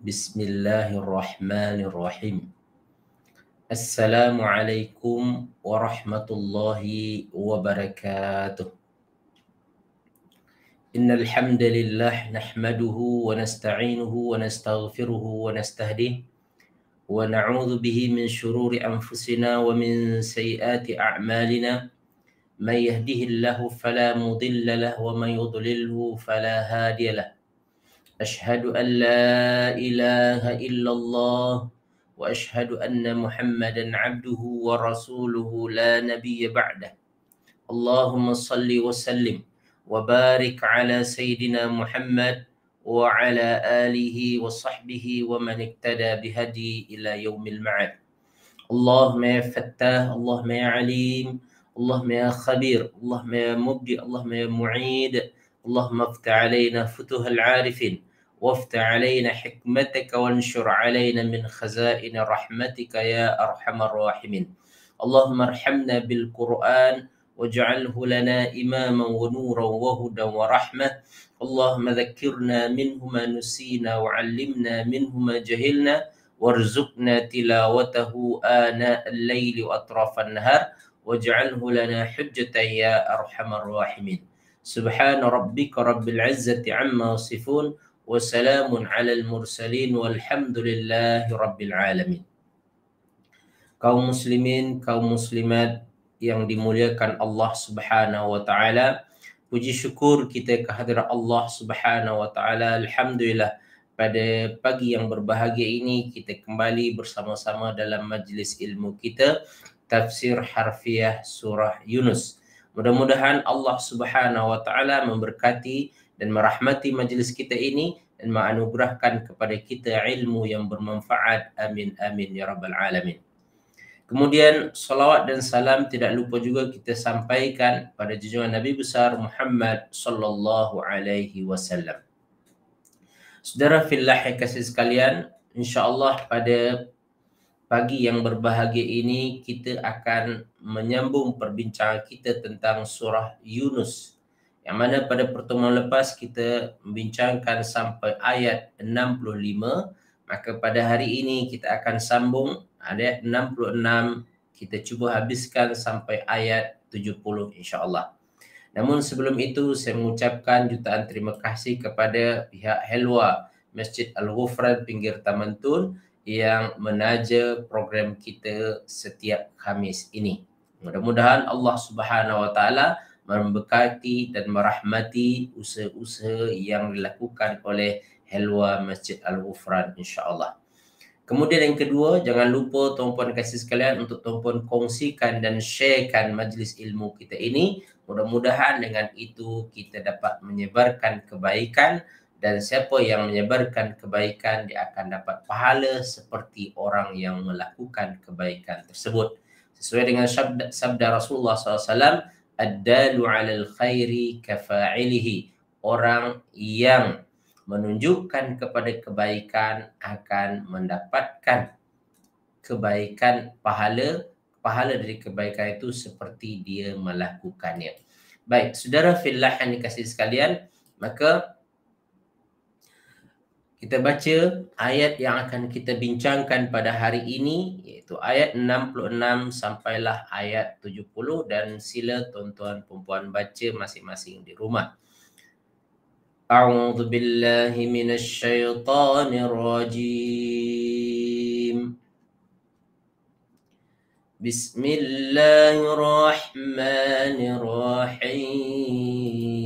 بسم الله الرحمن الرحيم السلام عليكم ورحمة الله وبركاته إن الحمد لله نحمده ونستعينه ونستغفره ونستهديه ونعوذ به من شرور أنفسنا ومن سيئات أعمالنا من يهده الله فلا مضل له ومن يضلله فلا هادي له أشهد أن لا إله إلا الله وأشهد أن محمدا عبده ورسوله لا نبي بعده اللهم صل وسلم وبارك على سيدنا محمد وعلى آله وصحبه ومن اقتدى بهدي إلى يوم المعاد اللهم يا فتاه اللهم يا عليم اللهم يا خبير اللهم يا مبدئ اللهم يا معيد اللهم افتح علينا فتوح العارفين وافتح علينا حكمتك وانشر علينا من خزائن رحمتك يا أرحم الراحمين اللهم ارحمنا بالقرآن واجعله لنا إماما ونورا وهدى ورحمة اللهم ذكرنا منه ما نسينا وعلمنا منه ما جهلنا وارزقنا تلاوته آناء الليل وأطراف النهار واجعله لنا حجة يا أرحم الراحمين سبحان ربك رب العزة عما يصفون وسلام ala al-Mursalin لله رب العالمين kaum muslimin kaum muslimat yang dimuliakan Allah Subhanahu wa taala puji syukur kita kehadirat Allah Subhanahu wa taala alhamdulillah pada pagi yang berbahagia ini kita kembali bersama-sama dalam majlis ilmu kita tafsir harfiah surah Yunus mudah-mudahan Allah Subhanahu wa taala memberkati dan merahmati majlis kita ini dan menganugerahkan kepada kita ilmu yang bermanfaat. Amin amin ya rabbal alamin. Kemudian salawat dan salam tidak lupa juga kita sampaikan pada junjungan Nabi besar Muhammad sallallahu alaihi wasallam. Saudara fillah kasih sekalian, insyaallah pada pagi yang berbahagia ini kita akan menyambung perbincangan kita tentang surah Yunus. Yang mana pada pertemuan lepas kita membincangkan sampai ayat 65, maka pada hari ini kita akan sambung ayat 66, kita cuba habiskan sampai ayat 70 insya-Allah. Namun sebelum itu saya mengucapkan jutaan terima kasih kepada pihak Helwa Masjid Al-Ghufran pinggir Taman Tun yang menaja program kita setiap Khamis ini. Mudah-mudahan Allah Subhanahu Wa Taala memberkati dan merahmati usaha-usaha yang dilakukan oleh Helwa Masjid Al-Ufran insyaAllah. Kemudian yang kedua, jangan lupa tuan-puan kasih sekalian untuk tuan-puan kongsikan dan sharekan majlis ilmu kita ini. Mudah-mudahan dengan itu kita dapat menyebarkan kebaikan dan siapa yang menyebarkan kebaikan dia akan dapat pahala seperti orang yang melakukan kebaikan tersebut. Sesuai dengan sabda, sabda Rasulullah SAW, addalu alal khairi kafa'ilihi orang yang menunjukkan kepada kebaikan akan mendapatkan kebaikan pahala pahala dari kebaikan itu seperti dia melakukannya baik saudara fillah yang dikasihi sekalian maka kita baca ayat yang akan kita bincangkan pada hari ini iaitu ayat 66 sampailah ayat 70 dan sila tuan-tuan perempuan baca masing-masing di rumah. A'udzu billahi minasyaitonir rajim. Bismillahirrahmanirrahim.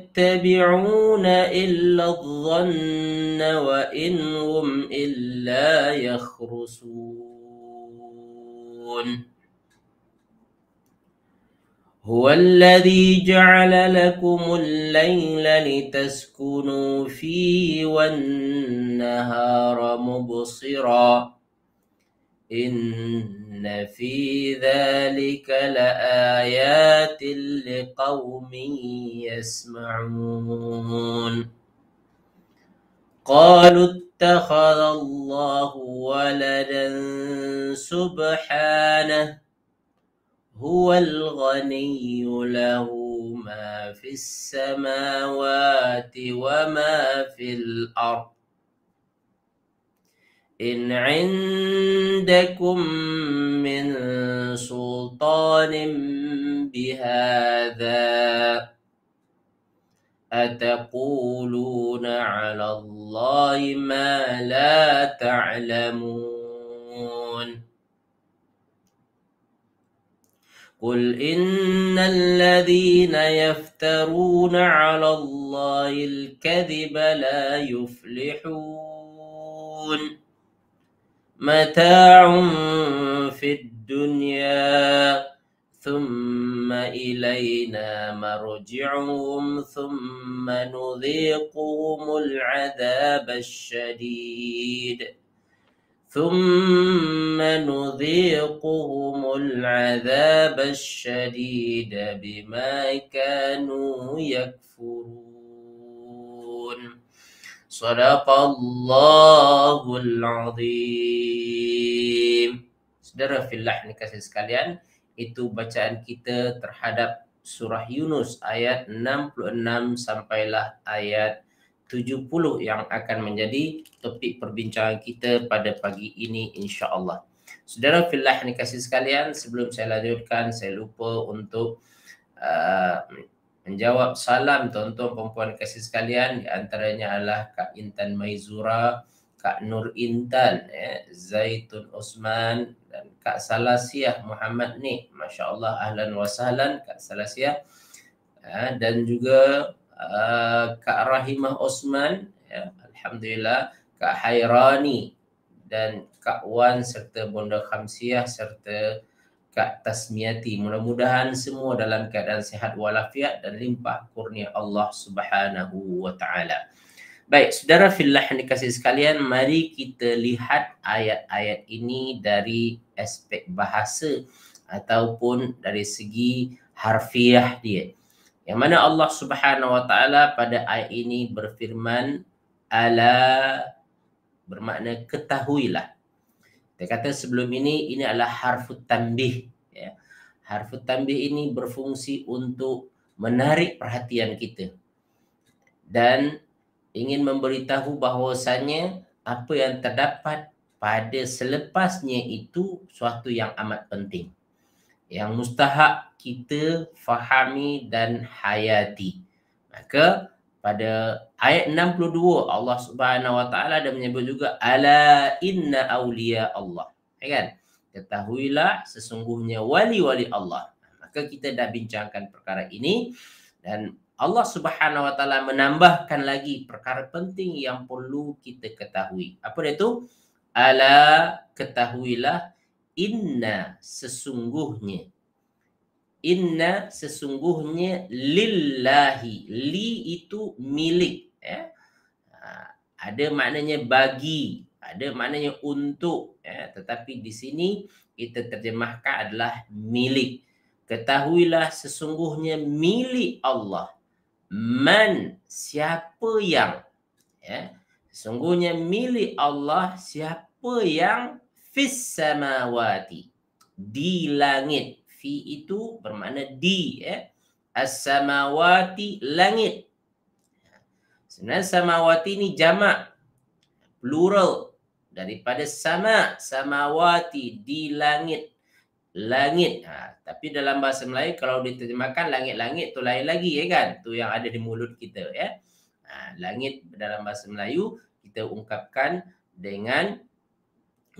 يتبعون إلا الظن وإن هم إلا يخرسون هو الذي جعل لكم الليل لتسكنوا فيه والنهار مبصراً إن في ذلك لآيات لقوم يسمعون قالوا اتخذ الله ولدا سبحانه هو الغني له ما في السماوات وما في الأرض إن عندكم من سلطان بهذا أتقولون على الله ما لا تعلمون قل إن الذين يفترون على الله الكذب لا يفلحون متاع في الدنيا ثم إلينا مرجعهم ثم نذيقهم العذاب الشديد ثم نذيقهم العذاب الشديد بما كانوا يكفرون Surapallahul Azim. Saudara Filah ini kasih sekalian, itu bacaan kita terhadap surah Yunus ayat 66 sampailah ayat 70 yang akan menjadi topik perbincangan kita pada pagi ini insya-Allah. Saudara filah ini kasih sekalian, sebelum saya lanjutkan saya lupa untuk uh, menjawab salam tuan-tuan perempuan kasih sekalian di antaranya adalah Kak Intan Maizura, Kak Nur Intan, eh, Zaitun Osman dan Kak Salasiah Muhammad ni. Masya Allah ahlan wa sahlan Kak Salasiah. Eh, dan juga uh, Kak Rahimah Osman. Eh, Alhamdulillah. Kak Hairani dan Kak Wan serta Bunda Khamsiah serta kat tasmiyati. Mudah-mudahan semua dalam keadaan sehat walafiat dan limpah kurnia Allah Subhanahu wa taala. Baik, saudara fillah yang dikasih sekalian, mari kita lihat ayat-ayat ini dari aspek bahasa ataupun dari segi harfiah dia. Yang mana Allah Subhanahu wa taala pada ayat ini berfirman ala bermakna ketahuilah kita kata sebelum ini, ini adalah harfut tanbih. Ya. Harfut tanbih ini berfungsi untuk menarik perhatian kita. Dan ingin memberitahu bahawasanya apa yang terdapat pada selepasnya itu suatu yang amat penting. Yang mustahak kita fahami dan hayati. Maka pada ayat 62 Allah Subhanahu Wa Taala ada menyebut juga ala inna aulia Allah. Ya kan? Ketahuilah sesungguhnya wali-wali Allah. Maka kita dah bincangkan perkara ini dan Allah Subhanahu Wa Taala menambahkan lagi perkara penting yang perlu kita ketahui. Apa dia tu? Ala ketahuilah inna sesungguhnya inna sesungguhnya lillahi li itu milik ya ha, ada maknanya bagi ada maknanya untuk ya tetapi di sini kita terjemahkan adalah milik ketahuilah sesungguhnya milik Allah man siapa yang ya sesungguhnya milik Allah siapa yang fis samawati di langit fi itu bermakna di ya eh. as-samawati langit sebenarnya samawati ni jamak plural daripada sama samawati di langit langit ha, tapi dalam bahasa Melayu kalau diterjemahkan langit-langit tu lain lagi ya kan tu yang ada di mulut kita ya ha, langit dalam bahasa Melayu kita ungkapkan dengan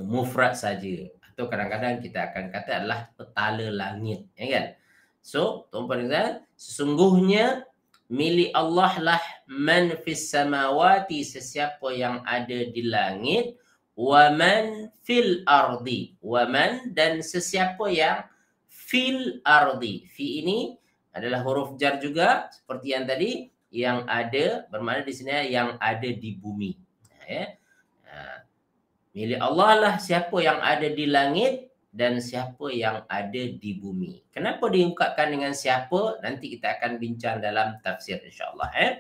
mufrad saja itu kadang-kadang kita akan kata adalah petala langit. Ya kan? So, tuan-tuan dan -tuan, sesungguhnya milik Allah lah man fis samawati sesiapa yang ada di langit wa man fil ardi wa man dan sesiapa yang fil ardi fi ini adalah huruf jar juga seperti yang tadi yang ada bermakna di sini yang ada di bumi ya Milik Allah lah siapa yang ada di langit dan siapa yang ada di bumi. Kenapa diungkapkan dengan siapa? Nanti kita akan bincang dalam tafsir insya-Allah eh.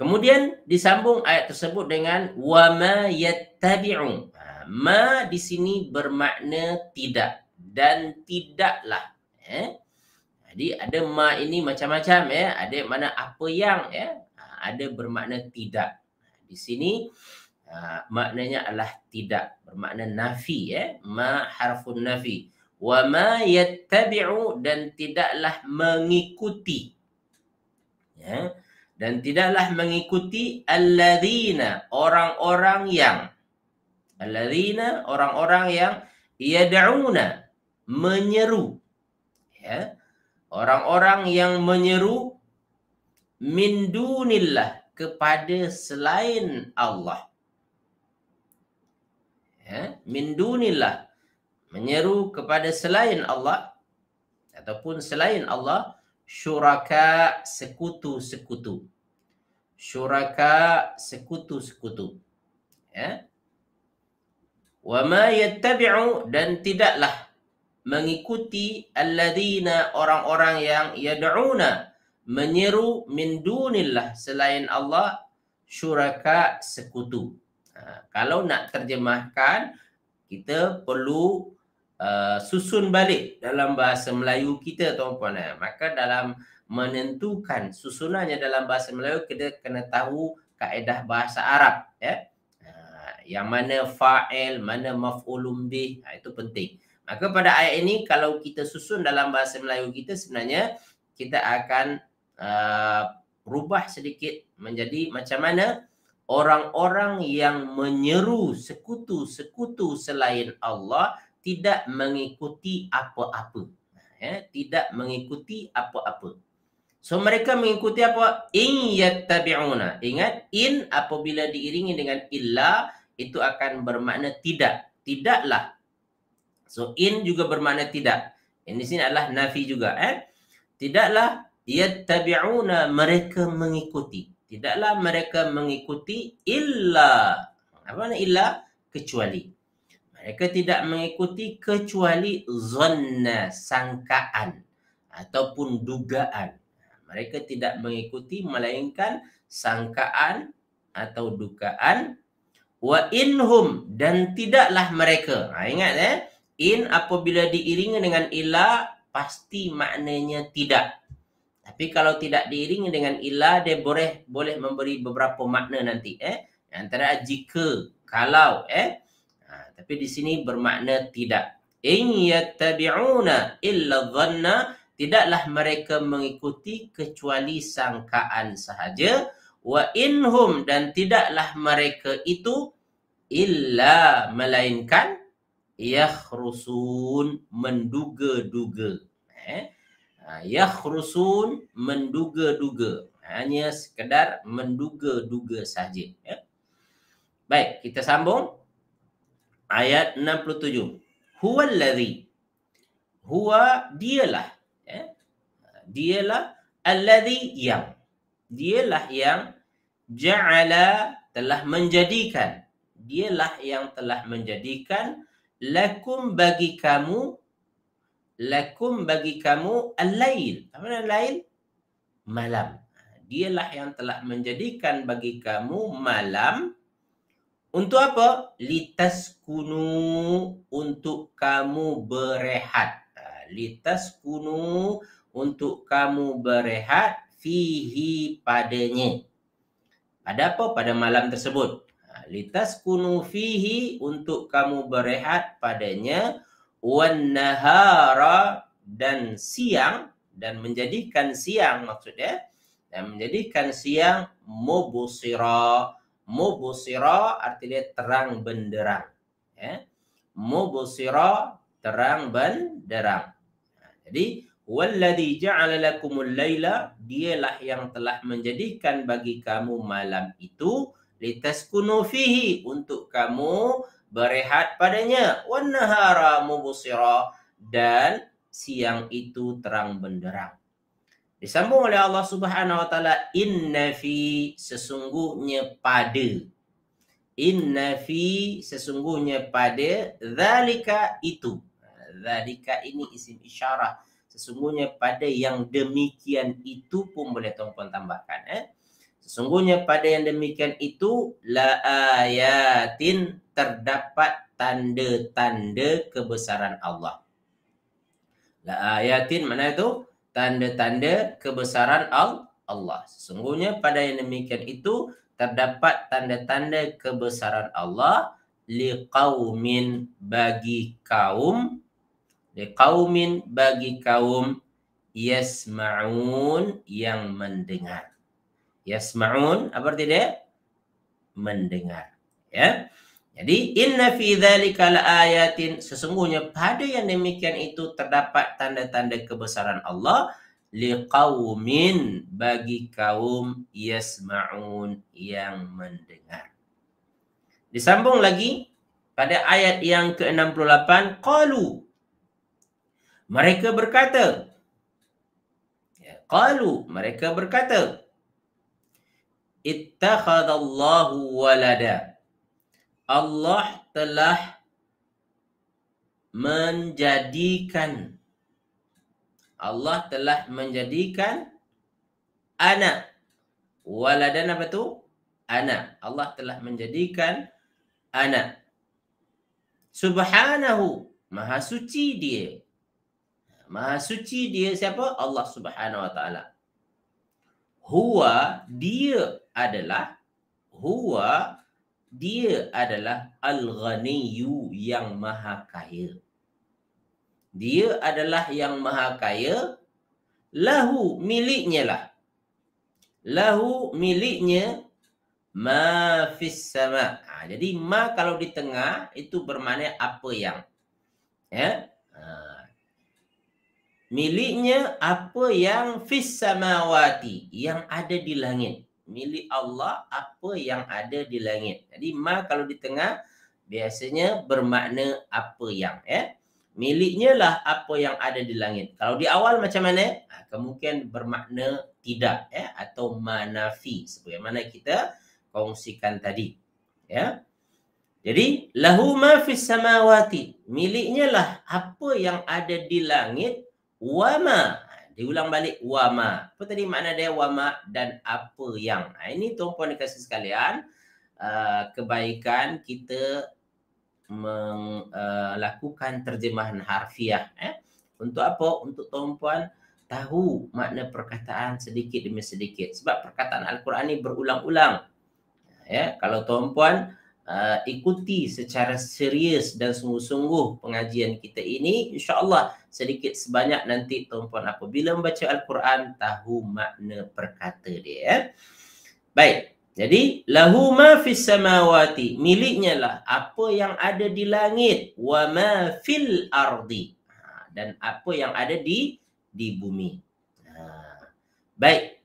Kemudian disambung ayat tersebut dengan wa ma yattabi'u. Ha, ma di sini bermakna tidak dan tidaklah eh. Jadi ada ma ini macam-macam ya. Eh. Ada mana apa yang ya. Eh. Ha, ada bermakna tidak. Di sini Ha, maknanya adalah tidak bermakna nafi eh ma harfun nafi wa ma yattabi'u dan tidaklah mengikuti ya dan tidaklah mengikuti alladzina orang-orang yang alladzina orang-orang yang yad'una menyeru ya orang-orang yang menyeru min dunillah kepada selain Allah ya, min dunillah menyeru kepada selain Allah ataupun selain Allah syuraka sekutu-sekutu syuraka sekutu-sekutu ya ha? wa ma yattabi'u dan tidaklah mengikuti alladzina orang-orang yang yad'una menyeru min dunillah selain Allah syuraka sekutu Ha, kalau nak terjemahkan, kita perlu uh, susun balik dalam bahasa Melayu kita, tuan-puan. Eh. Maka dalam menentukan susunannya dalam bahasa Melayu, kita kena tahu kaedah bahasa Arab. Ya. Eh. Yang mana fa'il, mana maf'ulum bih, ha, itu penting. Maka pada ayat ini, kalau kita susun dalam bahasa Melayu kita, sebenarnya kita akan uh, rubah sedikit menjadi macam mana orang-orang yang menyeru sekutu-sekutu selain Allah tidak mengikuti apa-apa. Ya, tidak mengikuti apa-apa. So mereka mengikuti apa? In yattabi'una. Ingat in apabila diiringi dengan illa itu akan bermakna tidak. Tidaklah. So in juga bermakna tidak. Ini di sini adalah nafi juga eh. Tidaklah yattabi'una mereka mengikuti tidaklah mereka mengikuti illa apa makna illa kecuali mereka tidak mengikuti kecuali zanna sangkaan ataupun dugaan mereka tidak mengikuti melainkan sangkaan atau dugaan wa inhum dan tidaklah mereka ha, ingat eh in apabila diiringi dengan illa pasti maknanya tidak tapi kalau tidak diiringi dengan illa, dia boleh boleh memberi beberapa makna nanti. Eh? Antara jika, kalau. Eh? Ha, tapi di sini bermakna tidak. In yattabi'una illa dhanna, tidaklah mereka mengikuti kecuali sangkaan sahaja. Wa inhum dan tidaklah mereka itu illa melainkan yakhrusun menduga-duga. Eh? Ya Yakhrusun menduga-duga. Hanya sekedar menduga-duga sahaja. Ya. Baik, kita sambung. Ayat 67. Huwa alladhi. Huwa dialah. Ya. Dialah alladhi yang. Dialah yang ja'ala telah menjadikan. Dialah yang telah menjadikan lakum bagi kamu lakum bagi kamu al-lail. Apa makna al Malam. Dialah yang telah menjadikan bagi kamu malam untuk apa? Litas kunu untuk kamu berehat. Ha, Litas kunu untuk kamu berehat fihi padanya. Pada apa? Pada malam tersebut. Ha, Litas kunu fihi untuk kamu berehat padanya. Padanya wan nahara dan siang dan menjadikan siang maksudnya dan menjadikan siang mubusira mubusira artinya terang benderang ya mubusira terang benderang jadi wallazi ja'ala lakumul laila dialah yang telah menjadikan bagi kamu malam itu litaskunu fihi untuk kamu berehat padanya wanahara mubsira dan siang itu terang benderang disambung oleh Allah Subhanahu wa taala inna fi sesungguhnya pada inna fi sesungguhnya pada zalika itu zalika ini isim isyarah sesungguhnya pada yang demikian itu pun boleh tuan-tuan tambahkan eh Sungguhnya pada yang demikian itu la ayatin terdapat tanda-tanda kebesaran Allah. La ayatin mana itu? Tanda-tanda kebesaran al Allah. Sungguhnya pada yang demikian itu terdapat tanda-tanda kebesaran Allah liqaumin bagi kaum liqaumin bagi kaum yasma'un yang mendengar yasmaun apa arti dia mendengar ya jadi inna fi dzalika ayatin sesungguhnya pada yang demikian itu terdapat tanda-tanda kebesaran Allah liqaumin bagi kaum yasmaun yang mendengar disambung lagi pada ayat yang ke-68 qalu mereka berkata ya, qalu mereka berkata ittakhadallahu walada Allah telah menjadikan Allah telah menjadikan anak waladan apa tu anak Allah telah menjadikan anak subhanahu maha suci dia maha suci dia siapa Allah subhanahu wa taala huwa dia adalah huwa dia adalah al-ghaniyu yang maha kaya. Dia adalah yang maha kaya lahu miliknya lah. Lahu miliknya ma fis sama. Ha, jadi ma kalau di tengah itu bermakna apa yang. Ya. Ha. Miliknya apa yang fis samawati yang ada di langit milik Allah apa yang ada di langit. Jadi ma kalau di tengah biasanya bermakna apa yang ya. Eh? Miliknya lah apa yang ada di langit. Kalau di awal macam mana? Ha, kemungkinan bermakna tidak ya eh? atau manafi seperti mana kita kongsikan tadi. Ya. Jadi lahu ma fis samawati. Miliknya lah apa yang ada di langit wama. Dia ulang balik wama. Apa tadi makna dia wama dan apa yang? Ha, ini tuan-puan dikasih sekalian. Uh, kebaikan kita melakukan uh, terjemahan harfiah. Eh? Untuk apa? Untuk tuan-puan tahu makna perkataan sedikit demi sedikit. Sebab perkataan Al-Quran ini berulang-ulang. Ya, kalau tuan-puan uh, ikuti secara serius dan sungguh-sungguh pengajian kita ini, insyaAllah Allah sedikit sebanyak nanti tuan-puan apabila membaca Al-Quran tahu makna perkata dia. Ya? Baik. Jadi lahu ma fis samawati miliknya lah apa yang ada di langit wa ma fil ardi ha, dan apa yang ada di di bumi. Ha. Baik.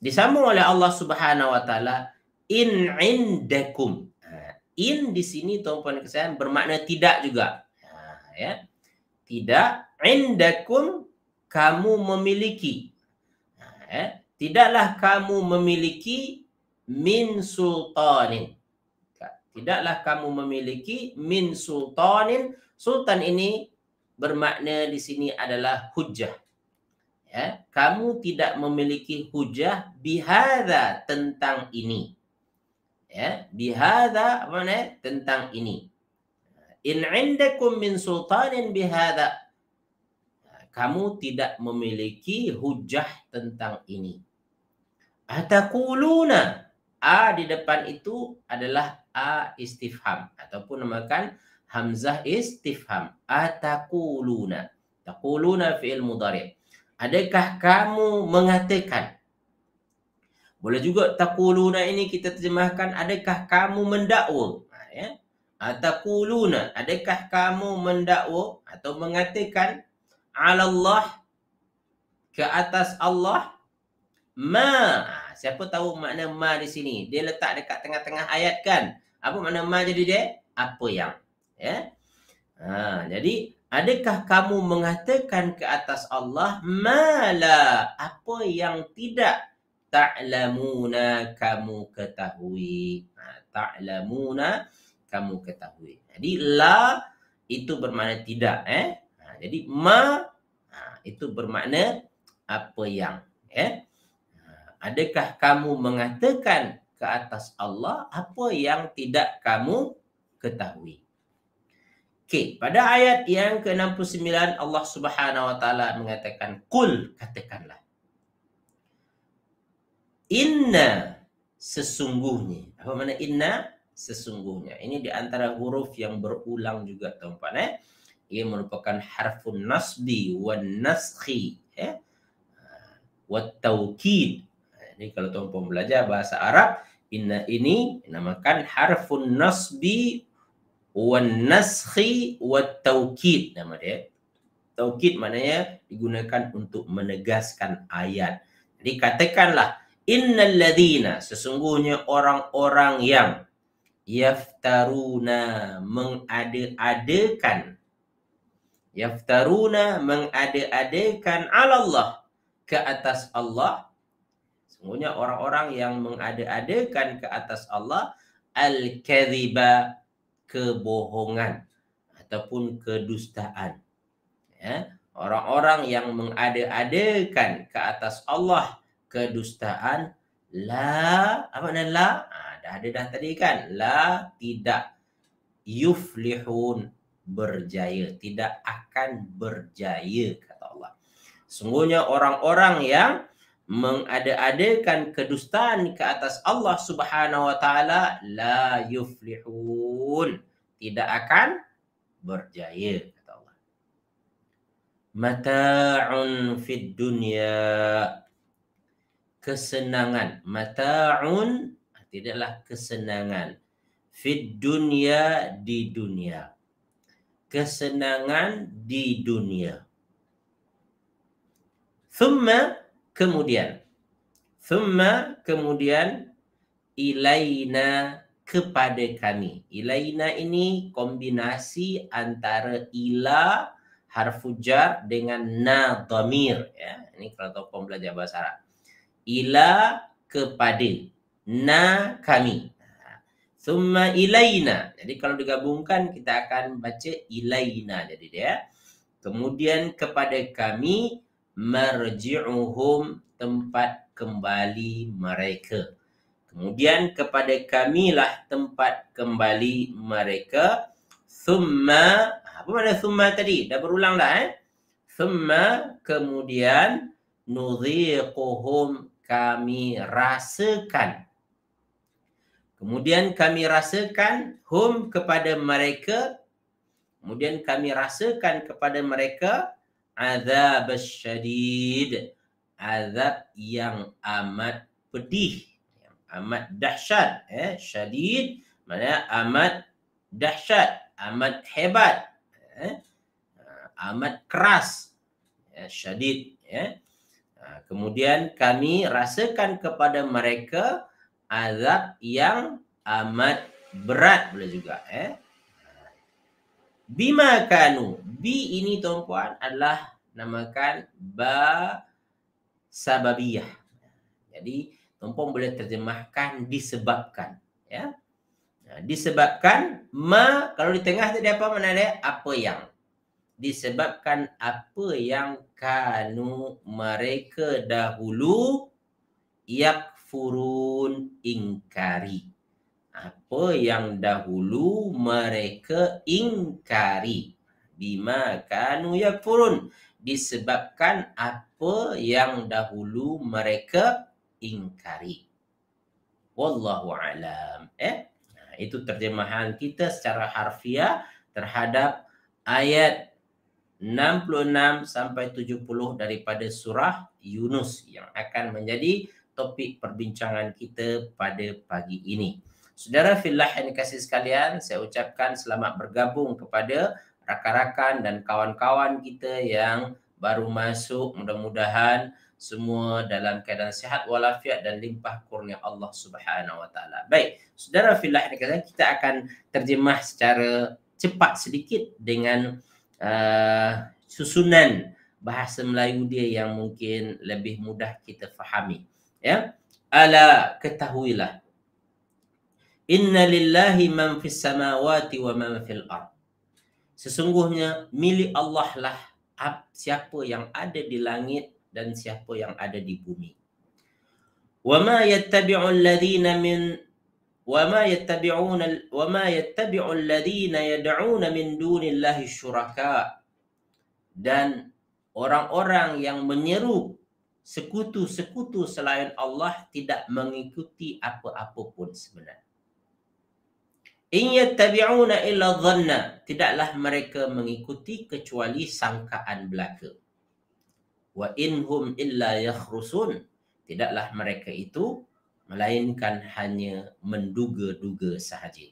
Disambung oleh Allah Subhanahu wa taala in indakum. Ha, in di sini tuan-tuan kesian bermakna tidak juga. Ya. Tidak indakum kamu memiliki ha, eh tidaklah kamu memiliki min sultanin tidaklah kamu memiliki min sultanin sultan ini bermakna di sini adalah hujah ya kamu tidak memiliki hujah bihadza tentang ini ya bihadza mana tentang ini ha, in indakum min sultanin bihadza kamu tidak memiliki hujah tentang ini. Ataquluna. A di depan itu adalah A istifham. Ataupun namakan Hamzah istifham. Ataquluna. Taquluna fi'il mudari. Adakah kamu mengatakan? Boleh juga taquluna ini kita terjemahkan. Adakah kamu mendakwa? Ha, ya. Ataquluna. Adakah kamu mendakwa atau Mengatakan? ala Allah ke atas Allah ma ha, siapa tahu makna ma di sini dia letak dekat tengah-tengah ayat kan apa makna ma jadi dia apa yang ya ha jadi adakah kamu mengatakan ke atas Allah mala apa yang tidak ta'lamuna kamu ketahui ha, ta'lamuna kamu ketahui jadi la itu bermakna tidak eh jadi ma ha, itu bermakna apa yang ya ha, adakah kamu mengatakan ke atas Allah apa yang tidak kamu ketahui okey pada ayat yang ke-69 Allah Subhanahu wa taala mengatakan qul katakanlah inna sesungguhnya apa makna inna sesungguhnya ini di antara huruf yang berulang juga tuan-tuan eh ia merupakan harfun nasbi wan naskhi ya wa taukid ini kalau tuan pun belajar bahasa Arab inna ini namakan harfun nasbi wan naskhi wa taukid nama dia taukid maknanya digunakan untuk menegaskan ayat jadi katakanlah innal ladina sesungguhnya orang-orang yang yaftaruna mengada-adakan yaftaruna mengada-adakan ala Allah ke atas Allah semuanya orang-orang yang mengada-adakan ke atas Allah al-kadhiba kebohongan ataupun kedustaan ya orang-orang yang mengada-adakan ke atas Allah kedustaan la apa namanya la ha, dah ada dah tadi kan la tidak yuflihun berjaya. Tidak akan berjaya, kata Allah. Sungguhnya orang-orang yang mengada-adakan kedustaan ke atas Allah subhanahu wa ta'ala, la yuflihun. Tidak akan berjaya, kata Allah. Mata'un fid dunia Kesenangan. Mata'un, tidaklah kesenangan. Fid dunia di dunia kesenangan di dunia. Thumma kemudian. Thumma kemudian ilaina kepada kami. Ilaina ini kombinasi antara ila harfu jar dengan na dhamir ya. Ini kalau tokoh belajar bahasa Arab. Ila kepada na kami. Summa ilaina. Jadi kalau digabungkan kita akan baca ilaina jadi dia. Kemudian kepada kami marji'uhum tempat kembali mereka. Kemudian kepada kami lah tempat kembali mereka. Summa apa mana summa tadi? Dah berulang dah eh. Summa kemudian nudhiquhum kami rasakan. Kemudian kami rasakan hum kepada mereka. Kemudian kami rasakan kepada mereka azab syadid. Azab yang amat pedih. amat dahsyat. Eh, syadid maknanya amat dahsyat. Amat hebat. Eh, amat keras. Eh, syadid. Eh. Kemudian kami rasakan kepada mereka azab yang amat berat pula juga eh bima kanu bi ini tuan adalah namakan ba sababiyah jadi tuan boleh terjemahkan disebabkan ya disebabkan ma kalau di tengah tadi apa mana dia apa yang disebabkan apa yang kanu mereka dahulu yak yakfurun ingkari. Apa yang dahulu mereka ingkari. Bima kanu yakfurun. Disebabkan apa yang dahulu mereka ingkari. Wallahu alam. Eh? Nah, itu terjemahan kita secara harfiah terhadap ayat 66 sampai 70 daripada surah Yunus yang akan menjadi topik perbincangan kita pada pagi ini. Saudara fillah yang dikasih sekalian, saya ucapkan selamat bergabung kepada rakan-rakan dan kawan-kawan kita yang baru masuk. Mudah-mudahan semua dalam keadaan sehat walafiat dan limpah kurnia Allah Subhanahu wa taala. Baik, saudara fillah yang dikasih, kita akan terjemah secara cepat sedikit dengan uh, susunan bahasa Melayu dia yang mungkin lebih mudah kita fahami ya ala ketahuilah inna lillahi man fis samawati wa man fil ard sesungguhnya milik Allah lah siapa yang ada di langit dan siapa yang ada di bumi wa ma yattabi'u alladhina min wa ma yattabi'una wa ma yattabi'u alladhina yad'una min dunillahi syuraka dan orang-orang yang menyeru sekutu-sekutu selain Allah tidak mengikuti apa-apa pun sebenarnya. In yattabi'una illa dhanna, tidaklah mereka mengikuti kecuali sangkaan belaka. Wa inhum illa yakhrusun, tidaklah mereka itu melainkan hanya menduga-duga sahaja.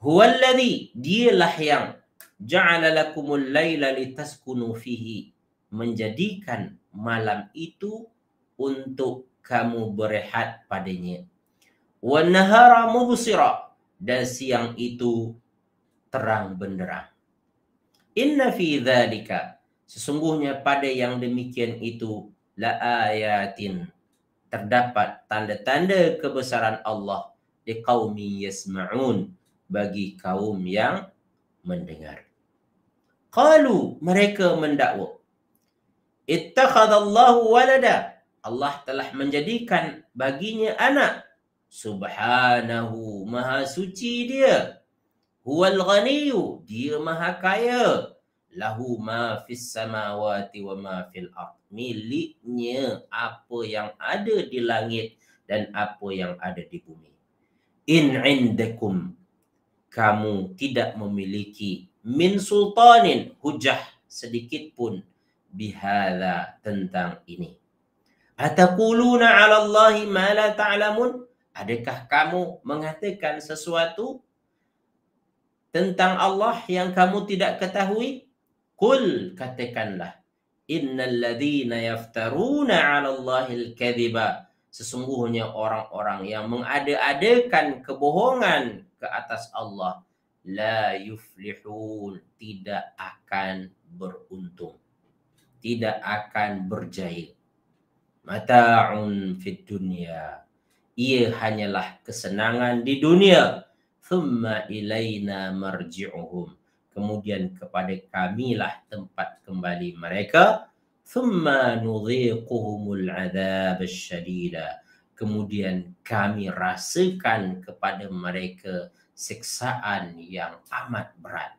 Huwallazi dialah yang ja'ala lakumul laila litaskunu fihi menjadikan malam itu untuk kamu berehat padanya. Wa nahara mubsira dan siang itu terang benderang. Inna fi dhalika sesungguhnya pada yang demikian itu la ayatin terdapat tanda-tanda kebesaran Allah di qaumi yasma'un bagi kaum yang mendengar. Qalu mereka mendakwa ittakhadallahu walada Allah telah menjadikan baginya anak subhanahu maha suci dia huwal ghaniyu dia maha kaya lahu ma fis samawati wa ma fil ard miliknya apa yang ada di langit dan apa yang ada di bumi in indakum kamu tidak memiliki min sultanin hujah sedikit pun bihadha tentang ini. Atakuluna 'ala Allahi ma la ta'lamun? Adakah kamu mengatakan sesuatu tentang Allah yang kamu tidak ketahui? Kul katakanlah innal ladina yaftaruna 'ala Allahi al-kadhiba sesungguhnya orang-orang yang mengada-adakan kebohongan ke atas Allah la yuflihun tidak akan beruntung tidak akan berjaya. Mata'un fid dunia. Ia hanyalah kesenangan di dunia. Thumma ilayna marji'uhum. Kemudian kepada kamilah tempat kembali mereka. Thumma nudhiquhumul azab syadida. Kemudian kami rasakan kepada mereka siksaan yang amat berat.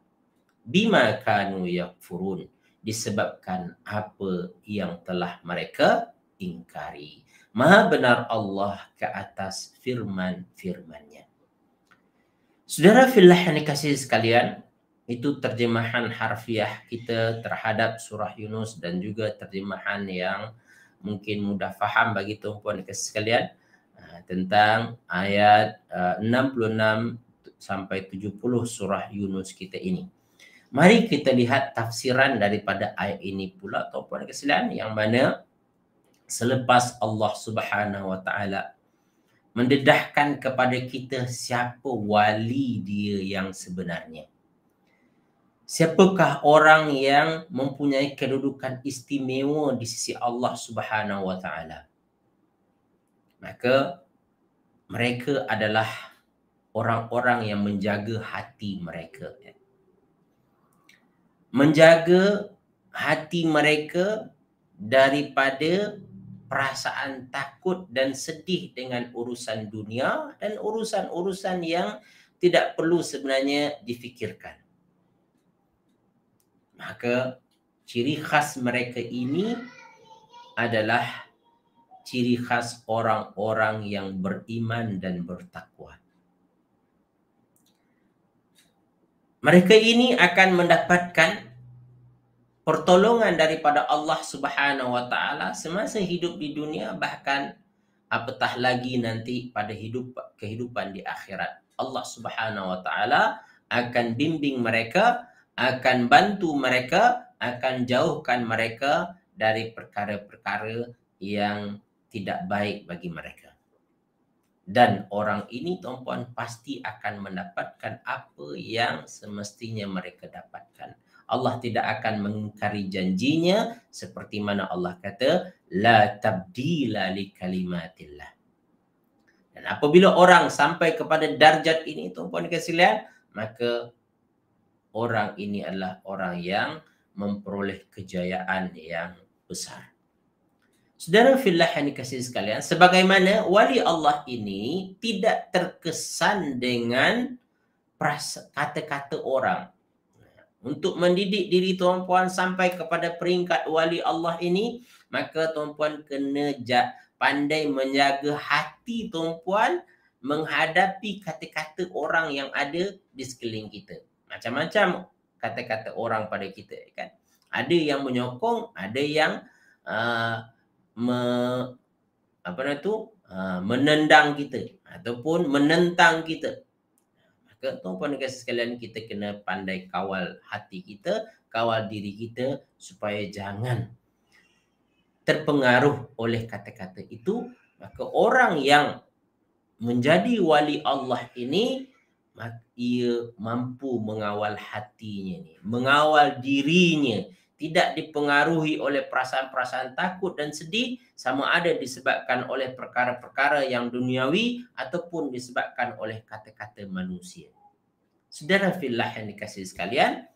Bima kanu yakfurun disebabkan apa yang telah mereka ingkari. Maha benar Allah ke atas firman-firmannya. Saudara fillah yang dikasih sekalian, itu terjemahan harfiah kita terhadap surah Yunus dan juga terjemahan yang mungkin mudah faham bagi tuan-puan dikasih sekalian ah, tentang ayat 66 ah, sampai 70 surah Yunus kita ini. Mari kita lihat tafsiran daripada ayat ini pula atau ataupun kesilapan yang mana selepas Allah Subhanahu Wa Taala mendedahkan kepada kita siapa wali dia yang sebenarnya. Siapakah orang yang mempunyai kedudukan istimewa di sisi Allah Subhanahu Wa Taala? Maka mereka adalah orang-orang yang menjaga hati mereka. Ya menjaga hati mereka daripada perasaan takut dan sedih dengan urusan dunia dan urusan-urusan yang tidak perlu sebenarnya difikirkan. Maka ciri khas mereka ini adalah ciri khas orang-orang yang beriman dan bertakwa. Mereka ini akan mendapatkan pertolongan daripada Allah Subhanahu wa taala semasa hidup di dunia bahkan apatah lagi nanti pada hidup kehidupan di akhirat. Allah Subhanahu wa taala akan bimbing mereka, akan bantu mereka, akan jauhkan mereka dari perkara-perkara yang tidak baik bagi mereka. Dan orang ini tuan-tuan pasti akan mendapatkan apa yang semestinya mereka dapatkan. Allah tidak akan mengingkari janjinya seperti mana Allah kata la tabdila li kalimatillah. Dan apabila orang sampai kepada darjat ini tuan-tuan sekalian, maka orang ini adalah orang yang memperoleh kejayaan yang besar. Saudara fillah yang dikasih sekalian, sebagaimana wali Allah ini tidak terkesan dengan kata-kata orang, untuk mendidik diri tuan-puan sampai kepada peringkat wali Allah ini, maka tuan-puan kena jat, pandai menjaga hati tuan-puan menghadapi kata-kata orang yang ada di sekeliling kita. Macam-macam kata-kata orang pada kita. Kan? Ada yang menyokong, ada yang uh, me, apa nama tu, uh, menendang kita ataupun menentang kita maka tuan-tuan dan sekalian kita kena pandai kawal hati kita kawal diri kita supaya jangan terpengaruh oleh kata-kata itu maka orang yang menjadi wali Allah ini ia mampu mengawal hatinya mengawal dirinya tidak dipengaruhi oleh perasaan-perasaan takut dan sedih sama ada disebabkan oleh perkara-perkara yang duniawi ataupun disebabkan oleh kata-kata manusia. Saudara fillah yang dikasih sekalian,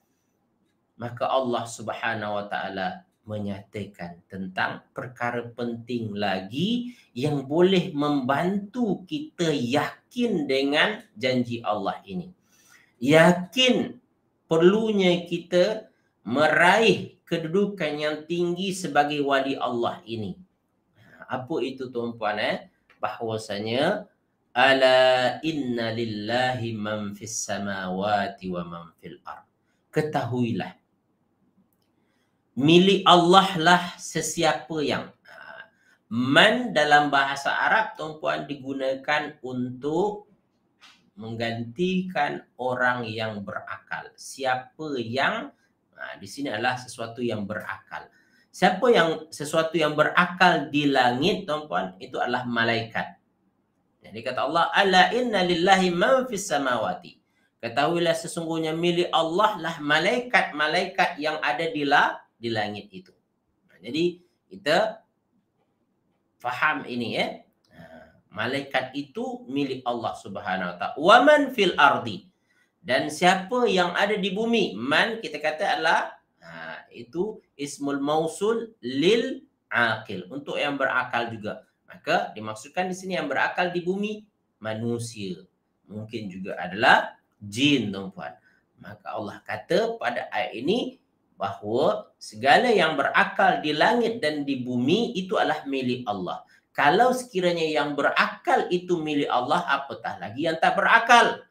maka Allah Subhanahu wa taala menyatakan tentang perkara penting lagi yang boleh membantu kita yakin dengan janji Allah ini. Yakin perlunya kita meraih kedudukan yang tinggi sebagai wali Allah ini. Apa itu tuan tuan? eh? Bahwasanya ala inna lillahi man fis samawati wa man fil ard. Ketahuilah milik Allah lah sesiapa yang ha, man dalam bahasa Arab tuan tuan digunakan untuk menggantikan orang yang berakal. Siapa yang Ha, di sini adalah sesuatu yang berakal. Siapa yang sesuatu yang berakal di langit, tuan-puan, itu adalah malaikat. Jadi kata Allah, Ala inna lillahi man fis samawati. Ketahuilah sesungguhnya milik Allah lah malaikat-malaikat yang ada di, la, di langit itu. Ha, jadi kita faham ini ya. Malaikat itu milik Allah subhanahu wa ta'ala. Wa man fil ardi dan siapa yang ada di bumi man kita kata adalah ha, itu ismul mausul lil aqil untuk yang berakal juga maka dimaksudkan di sini yang berakal di bumi manusia mungkin juga adalah jin tuan-tuan maka Allah kata pada ayat ini bahawa segala yang berakal di langit dan di bumi itu adalah milik Allah. Kalau sekiranya yang berakal itu milik Allah, apatah lagi yang tak berakal.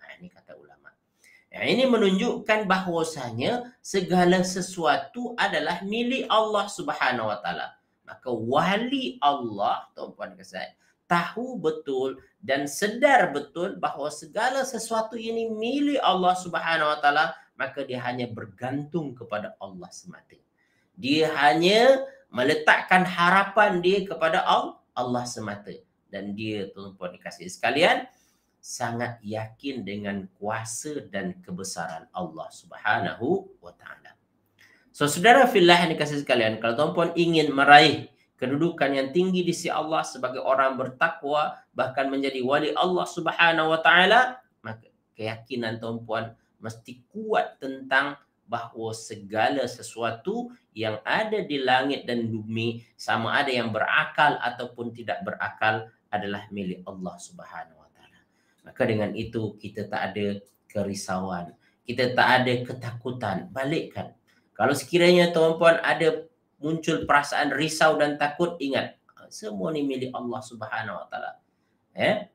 Ini menunjukkan bahawasanya segala sesuatu adalah milik Allah Subhanahu Wa Taala. Maka wali Allah, tuan-tuan kesayangan, tahu betul dan sedar betul bahawa segala sesuatu ini milik Allah Subhanahu Wa Taala, maka dia hanya bergantung kepada Allah semata. Dia hanya meletakkan harapan dia kepada Allah semata. Dan dia, tuan-tuan dikasih sekalian, sangat yakin dengan kuasa dan kebesaran Allah Subhanahu wa taala. So saudara fillah yang dikasihi sekalian, kalau tuan-tuan ingin meraih kedudukan yang tinggi di sisi Allah sebagai orang bertakwa bahkan menjadi wali Allah Subhanahu wa taala, maka keyakinan tuan-tuan mesti kuat tentang bahawa segala sesuatu yang ada di langit dan bumi sama ada yang berakal ataupun tidak berakal adalah milik Allah Subhanahu Maka dengan itu kita tak ada kerisauan. Kita tak ada ketakutan. Balikkan. Kalau sekiranya tuan-puan ada muncul perasaan risau dan takut, ingat. Semua ini milik Allah Subhanahu Wa Taala. Eh?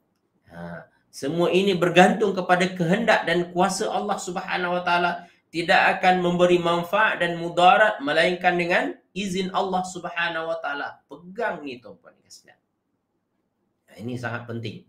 Ha. Semua ini bergantung kepada kehendak dan kuasa Allah Subhanahu Wa tidak akan memberi manfaat dan mudarat melainkan dengan izin Allah Subhanahu Wa Pegang ni tuan-tuan Ini sangat penting.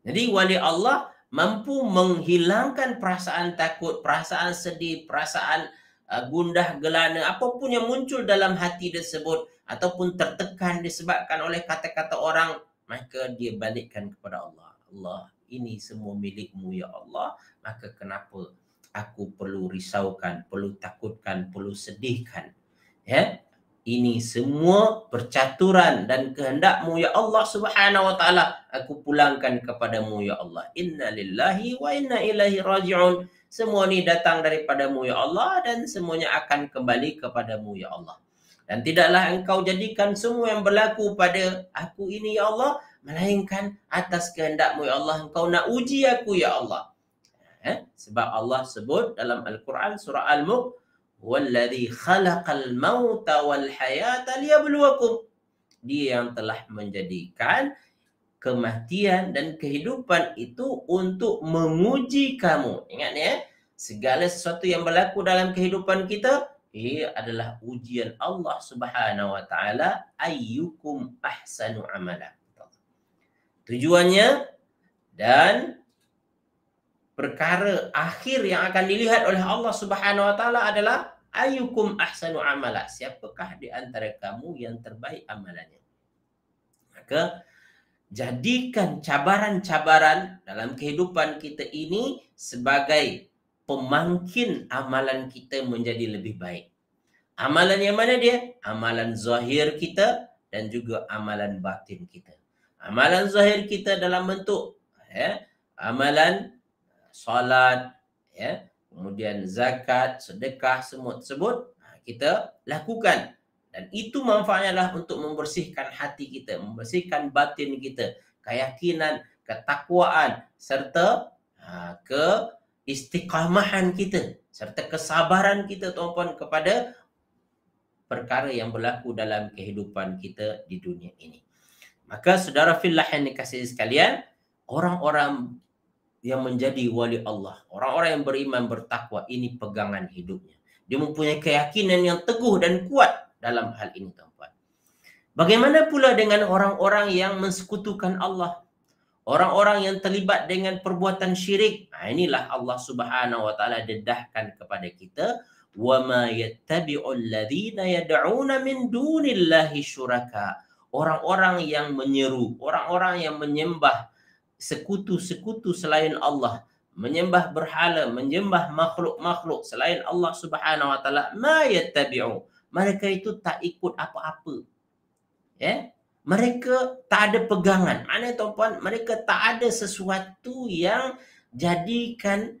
Jadi wali Allah mampu menghilangkan perasaan takut, perasaan sedih, perasaan uh, gundah gelana, apapun yang muncul dalam hati tersebut ataupun tertekan disebabkan oleh kata-kata orang, maka dia balikkan kepada Allah. Allah, ini semua milikmu ya Allah. Maka kenapa aku perlu risaukan, perlu takutkan, perlu sedihkan? Ya? ini semua percaturan dan kehendakmu ya Allah Subhanahu wa taala aku pulangkan kepadamu ya Allah inna lillahi wa inna ilaihi rajiun semua ini datang daripadamu ya Allah dan semuanya akan kembali kepadamu ya Allah dan tidaklah engkau jadikan semua yang berlaku pada aku ini ya Allah melainkan atas kehendakmu ya Allah engkau nak uji aku ya Allah eh? sebab Allah sebut dalam al-Quran surah al-mulk Walladhi khalaqal mauta wal hayata liyabluwakum. Dia yang telah menjadikan kematian dan kehidupan itu untuk menguji kamu. Ingat ya, segala sesuatu yang berlaku dalam kehidupan kita, ia adalah ujian Allah Subhanahu wa taala ayyukum ahsanu amala. Tujuannya dan perkara akhir yang akan dilihat oleh Allah Subhanahu wa taala adalah ayukum ahsanu amala siapakah di antara kamu yang terbaik amalannya maka jadikan cabaran-cabaran dalam kehidupan kita ini sebagai pemangkin amalan kita menjadi lebih baik amalan yang mana dia amalan zahir kita dan juga amalan batin kita amalan zahir kita dalam bentuk ya amalan solat, ya, kemudian zakat, sedekah semut tersebut ha, kita lakukan dan itu manfaatnya lah untuk membersihkan hati kita, membersihkan batin kita, keyakinan, ketakwaan serta ha, ke istiqamahan kita serta kesabaran kita tuan-tuan kepada perkara yang berlaku dalam kehidupan kita di dunia ini. Maka saudara fillah yang dikasihi sekalian, orang-orang yang menjadi wali Allah. Orang-orang yang beriman, bertakwa, ini pegangan hidupnya. Dia mempunyai keyakinan yang teguh dan kuat dalam hal ini, tuan Bagaimana pula dengan orang-orang yang mensekutukan Allah? Orang-orang yang terlibat dengan perbuatan syirik. Nah, ha, inilah Allah subhanahu wa ta'ala dedahkan kepada kita. وَمَا يَتَّبِعُ الَّذِينَ يَدْعُونَ مِنْ min dunillahi شُرَكَى Orang-orang yang menyeru, orang-orang yang menyembah, sekutu-sekutu selain Allah menyembah berhala menyembah makhluk-makhluk selain Allah Subhanahu wa taala ma yattabi'u mereka itu tak ikut apa-apa ya yeah? mereka tak ada pegangan mana tuan-tuan mereka tak ada sesuatu yang jadikan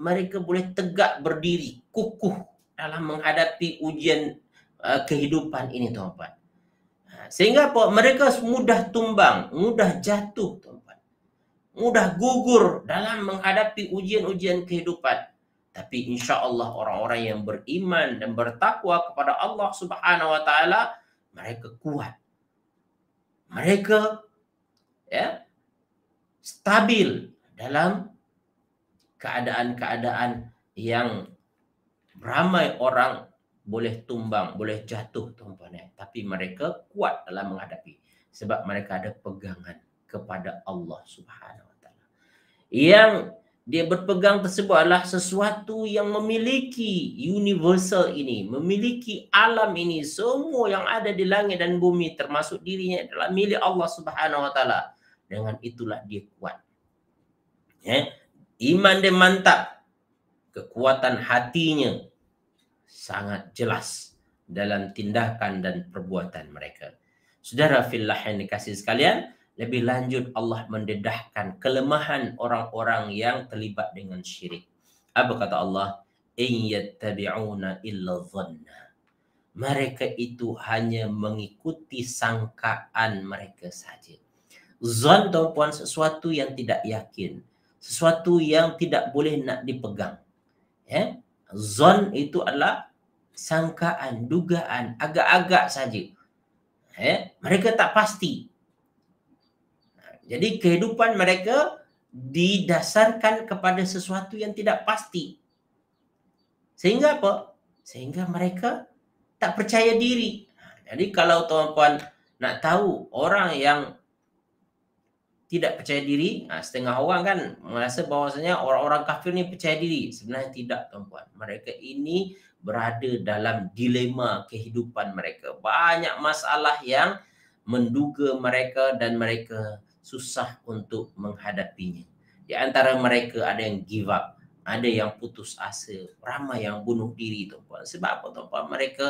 mereka boleh tegak berdiri kukuh dalam menghadapi ujian uh, kehidupan ini tuan ha, sehingga apa mereka mudah tumbang mudah jatuh mudah gugur dalam menghadapi ujian-ujian kehidupan. Tapi insya Allah orang-orang yang beriman dan bertakwa kepada Allah Subhanahu Wa Taala mereka kuat, mereka ya stabil dalam keadaan-keadaan yang ramai orang boleh tumbang, boleh jatuh tuan ya. Tapi mereka kuat dalam menghadapi sebab mereka ada pegangan kepada Allah Subhanahu yang dia berpegang tersebut adalah sesuatu yang memiliki universal ini, memiliki alam ini, semua yang ada di langit dan bumi termasuk dirinya adalah milik Allah Subhanahu Wa Taala. Dengan itulah dia kuat. Ya? Iman dia mantap. Kekuatan hatinya sangat jelas dalam tindakan dan perbuatan mereka. Saudara fillah yang dikasih sekalian, lebih lanjut Allah mendedahkan kelemahan orang-orang yang terlibat dengan syirik. Apa kata Allah? In yattabi'una illa dhanna. Mereka itu hanya mengikuti sangkaan mereka saja. Zon tuan-puan sesuatu yang tidak yakin. Sesuatu yang tidak boleh nak dipegang. Ya? Yeah? Zon itu adalah sangkaan, dugaan, agak-agak saja. Eh, mereka tak pasti jadi kehidupan mereka didasarkan kepada sesuatu yang tidak pasti. Sehingga apa? Sehingga mereka tak percaya diri. Ha, jadi kalau tuan-tuan nak tahu orang yang tidak percaya diri, ha, setengah orang kan merasa bahawasanya orang-orang kafir ni percaya diri. Sebenarnya tidak tuan-tuan. Mereka ini berada dalam dilema kehidupan mereka. Banyak masalah yang menduga mereka dan mereka susah untuk menghadapinya. Di antara mereka ada yang give up, ada yang putus asa, ramai yang bunuh diri tuan-tuan. Sebab apa tuan-tuan? Mereka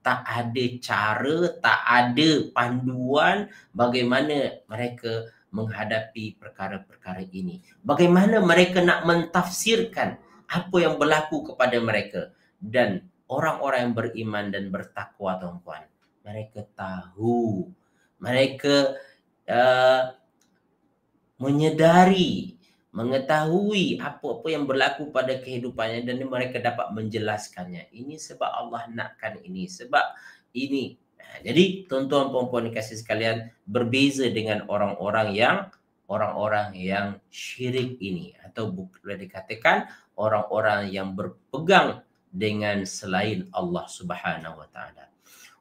tak ada cara, tak ada panduan bagaimana mereka menghadapi perkara-perkara ini. Bagaimana mereka nak mentafsirkan apa yang berlaku kepada mereka dan orang-orang yang beriman dan bertakwa tuan-tuan. Mereka tahu. Mereka uh, menyedari, mengetahui apa-apa yang berlaku pada kehidupannya dan mereka dapat menjelaskannya. Ini sebab Allah nakkan ini, sebab ini. Nah, ha, jadi tuan-tuan puan-puan dikasih sekalian berbeza dengan orang-orang yang orang-orang yang syirik ini atau boleh dikatakan orang-orang yang berpegang dengan selain Allah Subhanahu wa taala.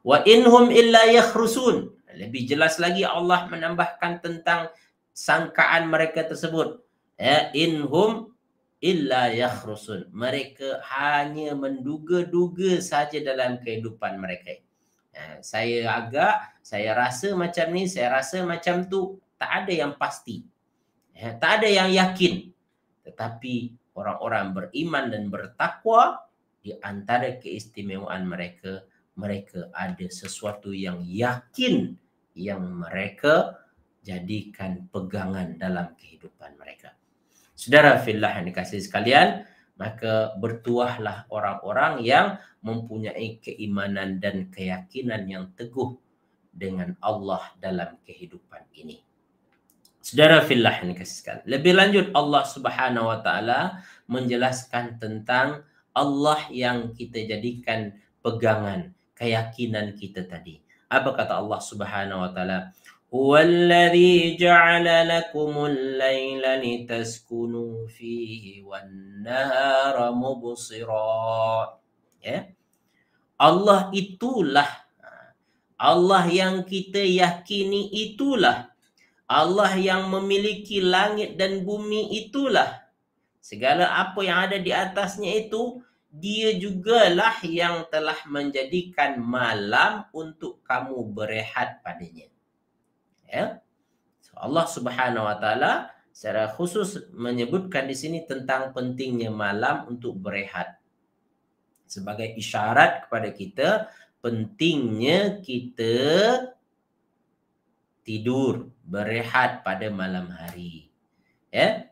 Wa inhum illa yakhrusun. Lebih jelas lagi Allah menambahkan tentang sangkaan mereka tersebut ya inhum illa yakhrusun mereka hanya menduga-duga saja dalam kehidupan mereka ya, saya agak saya rasa macam ni saya rasa macam tu tak ada yang pasti ya, tak ada yang yakin tetapi orang-orang beriman dan bertakwa di antara keistimewaan mereka mereka ada sesuatu yang yakin yang mereka jadikan pegangan dalam kehidupan mereka. Saudara fillah yang dikasih sekalian, maka bertuahlah orang-orang yang mempunyai keimanan dan keyakinan yang teguh dengan Allah dalam kehidupan ini. Saudara fillah yang dikasih sekalian. Lebih lanjut Allah Subhanahu wa taala menjelaskan tentang Allah yang kita jadikan pegangan keyakinan kita tadi. Apa kata Allah Subhanahu wa taala? هو الذي جعل لكم الليل لتسكنوا فيه والنهار مبصرا yeah. Allah itulah Allah yang kita yakini itulah Allah yang memiliki langit dan bumi itulah segala apa yang ada di atasnya itu dia jugalah yang telah menjadikan malam untuk kamu berehat padanya ya so Allah Subhanahu wa taala secara khusus menyebutkan di sini tentang pentingnya malam untuk berehat sebagai isyarat kepada kita pentingnya kita tidur berehat pada malam hari ya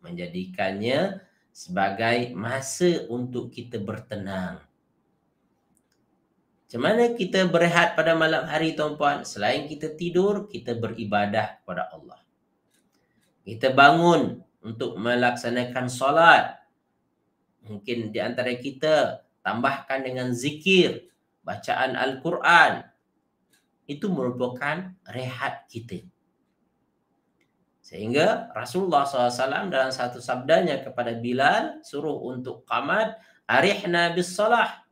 menjadikannya sebagai masa untuk kita bertenang macam mana kita berehat pada malam hari tuan-puan? Selain kita tidur, kita beribadah kepada Allah. Kita bangun untuk melaksanakan solat. Mungkin di antara kita tambahkan dengan zikir, bacaan Al-Quran. Itu merupakan rehat kita. Sehingga Rasulullah SAW dalam satu sabdanya kepada Bilal suruh untuk qamat arihna bis salah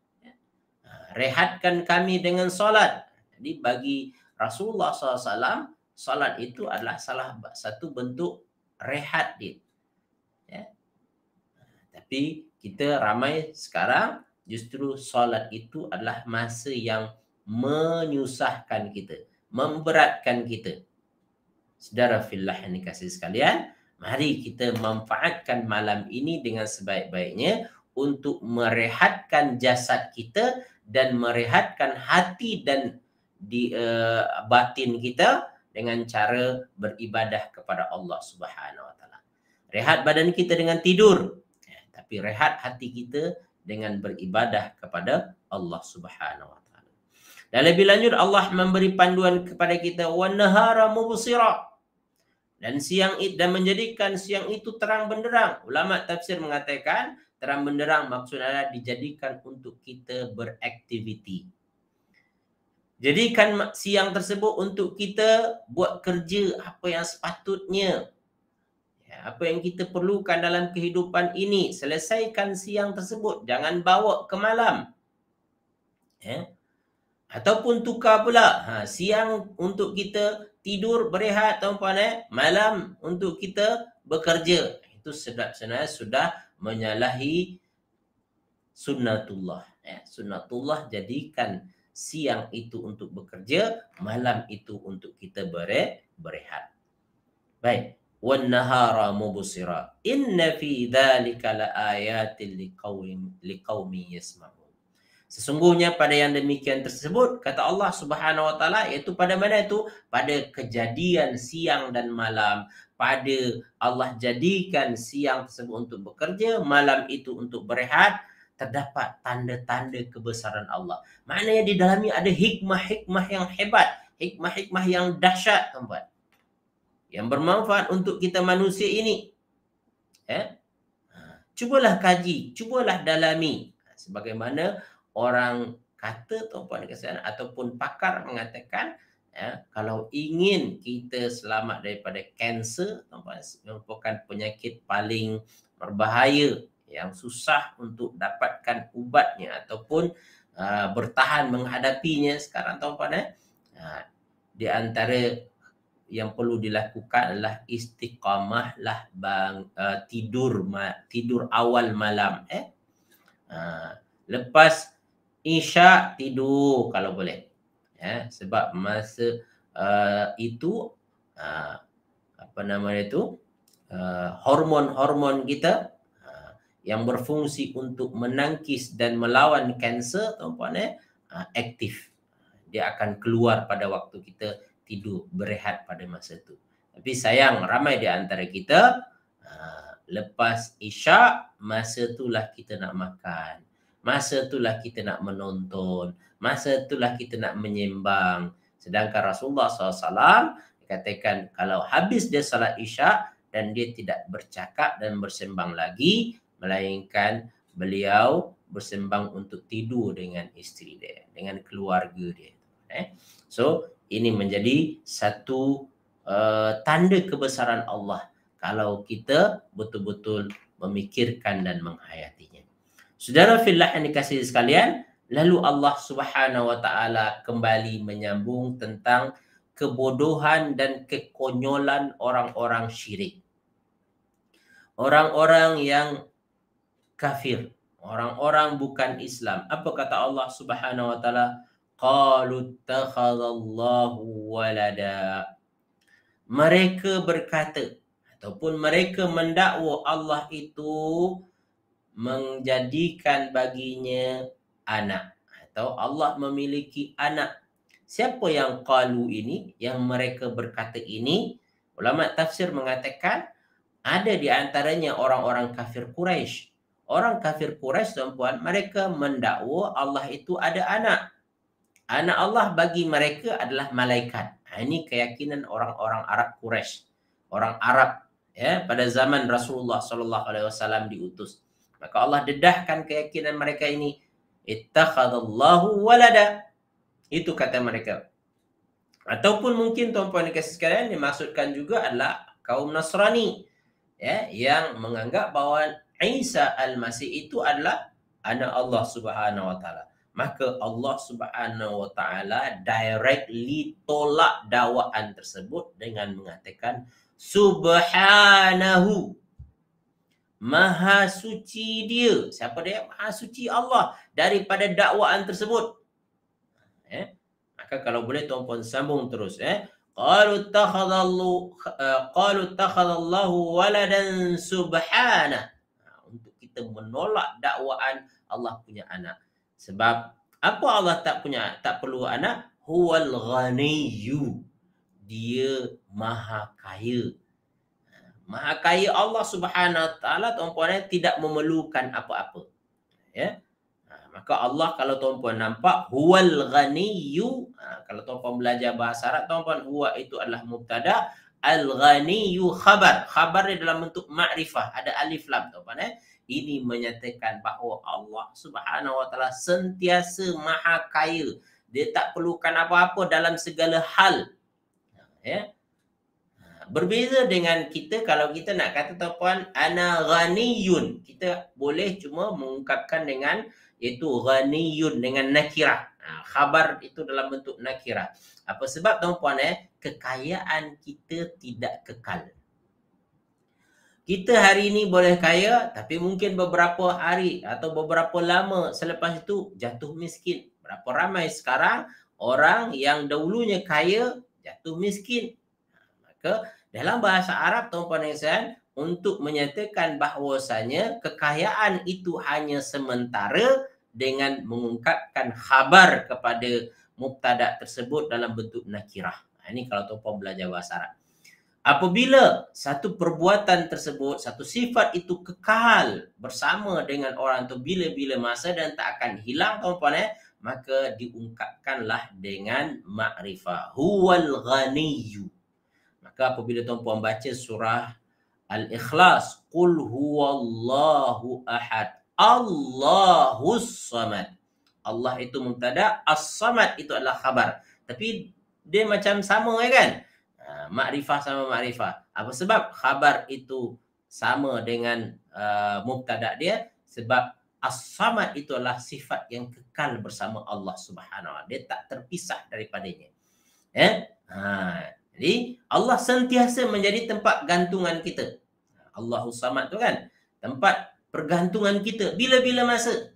rehatkan kami dengan solat. Jadi bagi Rasulullah SAW, solat itu adalah salah satu bentuk rehat dia. Ya. Tapi kita ramai sekarang justru solat itu adalah masa yang menyusahkan kita, memberatkan kita. Saudara fillah yang dikasihi sekalian, mari kita manfaatkan malam ini dengan sebaik-baiknya untuk merehatkan jasad kita dan merehatkan hati dan di uh, batin kita dengan cara beribadah kepada Allah Subhanahu Wataala. Rehat badan kita dengan tidur, ya, tapi rehat hati kita dengan beribadah kepada Allah Subhanahu Wataala. Taala. Dan lebih lanjut Allah memberi panduan kepada kita wa nahara dan siang itu dan menjadikan siang itu terang benderang. Ulama tafsir mengatakan terang benderang maksud Allah dijadikan untuk kita beraktiviti. Jadikan siang tersebut untuk kita buat kerja apa yang sepatutnya. Ya, apa yang kita perlukan dalam kehidupan ini. Selesaikan siang tersebut. Jangan bawa ke malam. Eh? Ataupun tukar pula. Ha, siang untuk kita tidur, berehat, tuan-puan. Eh? Malam untuk kita bekerja. Itu sedap sudah, sudah menyalahi sunnatullah. Ya, sunnatullah jadikan siang itu untuk bekerja, malam itu untuk kita bere, berehat. Baik. Wan nahara mubsira. Inna fi dhalika laayatil liqaumin liqaumi Sesungguhnya pada yang demikian tersebut kata Allah Subhanahu wa taala iaitu pada mana itu pada kejadian siang dan malam pada Allah jadikan siang tersebut untuk bekerja, malam itu untuk berehat, terdapat tanda-tanda kebesaran Allah. Maknanya di dalamnya ada hikmah-hikmah yang hebat, hikmah-hikmah yang dahsyat, tuan-tuan. Yang bermanfaat untuk kita manusia ini. Eh? Ha. Cubalah kaji, cubalah dalami. Ha, sebagaimana orang kata tuan-tuan kesian ataupun pakar mengatakan ya kalau ingin kita selamat daripada kanser merupakan penyakit paling berbahaya yang susah untuk dapatkan ubatnya ataupun uh, bertahan menghadapinya sekarang tuan-tuan uh, di antara yang perlu dilakukan adalah istiqamahlah bang uh, tidur ma, tidur awal malam eh uh, lepas isyak tidur kalau boleh eh sebab masa uh, itu uh, apa nama dia tu uh, hormon-hormon kita uh, yang berfungsi untuk menangkis dan melawan kanser tuan-tuan eh uh, aktif dia akan keluar pada waktu kita tidur berehat pada masa itu tapi sayang ramai di antara kita uh, lepas isyak masa itulah kita nak makan masa itulah kita nak menonton masa itulah kita nak menyembang. Sedangkan Rasulullah SAW katakan kalau habis dia salat isyak dan dia tidak bercakap dan bersembang lagi, melainkan beliau bersembang untuk tidur dengan isteri dia, dengan keluarga dia. Eh? So, ini menjadi satu uh, tanda kebesaran Allah kalau kita betul-betul memikirkan dan menghayatinya. Saudara fillah yang dikasihi sekalian, Lalu Allah Subhanahu wa taala kembali menyambung tentang kebodohan dan kekonyolan orang-orang syirik. Orang-orang yang kafir, orang-orang bukan Islam. Apa kata Allah Subhanahu wa taala? Qalu takhadallahu walada. Mereka berkata ataupun mereka mendakwa Allah itu menjadikan baginya anak atau Allah memiliki anak. Siapa yang qalu ini yang mereka berkata ini? Ulama tafsir mengatakan ada di antaranya orang-orang kafir Quraisy. Orang kafir Quraisy tuan-puan mereka mendakwa Allah itu ada anak. Anak Allah bagi mereka adalah malaikat. Ha, ini keyakinan orang-orang Arab Quraisy. Orang Arab ya pada zaman Rasulullah sallallahu alaihi wasallam diutus. Maka Allah dedahkan keyakinan mereka ini ittakhadallahu walada. Itu kata mereka. Ataupun mungkin tuan-puan dikasih sekalian dimaksudkan juga adalah kaum Nasrani ya, yang menganggap bahawa Isa al-Masih itu adalah anak Allah subhanahu wa ta'ala. Maka Allah subhanahu wa ta'ala directly tolak dakwaan tersebut dengan mengatakan Subhanahu Maha suci dia. Siapa dia? Maha suci Allah daripada dakwaan tersebut. Eh? Maka kalau boleh tuan puan sambung terus eh. Qalu takhadallu eh, qalu takhadallahu waladan subhana. Ha, untuk kita menolak dakwaan Allah punya anak. Sebab apa Allah tak punya tak perlu anak? Huwal ghaniyu. Dia maha kaya. Ha, maha kaya Allah Subhanahu taala tuan-tuan eh, tidak memerlukan apa-apa. Ya maka Allah kalau tuan-puan nampak huwal ghaniyu ha, kalau tuan-puan belajar bahasa Arab tuan-puan huwa itu adalah mubtada al ghaniyu khabar khabar dia dalam bentuk ma'rifah ada alif lam tuan-puan eh ini menyatakan bahawa Allah Subhanahu wa taala sentiasa maha kaya dia tak perlukan apa-apa dalam segala hal ha, ya ha, Berbeza dengan kita kalau kita nak kata tuan-puan ana ghaniyun kita boleh cuma mengungkapkan dengan iaitu ghaniyun dengan nakirah. Ha, khabar itu dalam bentuk nakirah. Apa sebab tuan puan eh kekayaan kita tidak kekal. Kita hari ini boleh kaya tapi mungkin beberapa hari atau beberapa lama selepas itu jatuh miskin. Berapa ramai sekarang orang yang dahulunya kaya jatuh miskin. Ha, maka dalam bahasa Arab tuan puan dan untuk menyatakan bahawasanya kekayaan itu hanya sementara dengan mengungkapkan khabar kepada mubtada tersebut dalam bentuk nakirah. Ha, ini kalau tuan-puan belajar bahasa Arab. Apabila satu perbuatan tersebut, satu sifat itu kekal bersama dengan orang itu bila-bila masa dan tak akan hilang tuan-puan eh, maka diungkapkanlah dengan makrifah. Huwal ghaniyu. Maka apabila tuan-puan baca surah Al-Ikhlas, Qul huwallahu ahad. Allahus Samad. Allah itu mubtada, As-Samad itu adalah khabar. Tapi dia macam sama ya kan? Ha, ma'rifah sama ma'rifah. Apa sebab khabar itu sama dengan uh, mubtada dia? Sebab As-Samad itu adalah sifat yang kekal bersama Allah Subhanahu Dia tak terpisah daripadanya. Ya? Eh? Ha. Jadi Allah sentiasa menjadi tempat gantungan kita. Allahus Samad tu kan? Tempat pergantungan kita bila-bila masa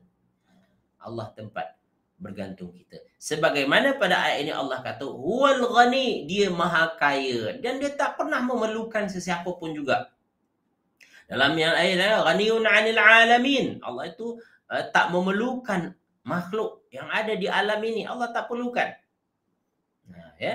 Allah tempat bergantung kita sebagaimana pada ayat ini Allah kata huwal ghani dia maha kaya dan dia tak pernah memerlukan sesiapa pun juga dalam yang lain ghaniun anil alamin Allah itu uh, tak memerlukan makhluk yang ada di alam ini Allah tak perlukan nah ha, ya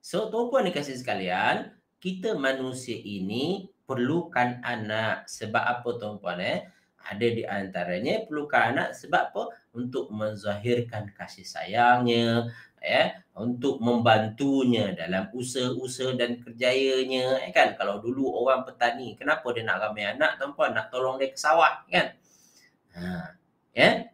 so tuan-tuan dikasih sekalian kita manusia ini perlukan anak. Sebab apa tuan tuan? eh? Ada di antaranya perlukan anak sebab apa? Untuk menzahirkan kasih sayangnya, ya, untuk membantunya dalam usaha-usaha dan kerjayanya, eh? kan? Kalau dulu orang petani, kenapa dia nak ramai anak tuan-puan? Nak tolong dia ke sawah, kan? Ha. Ya.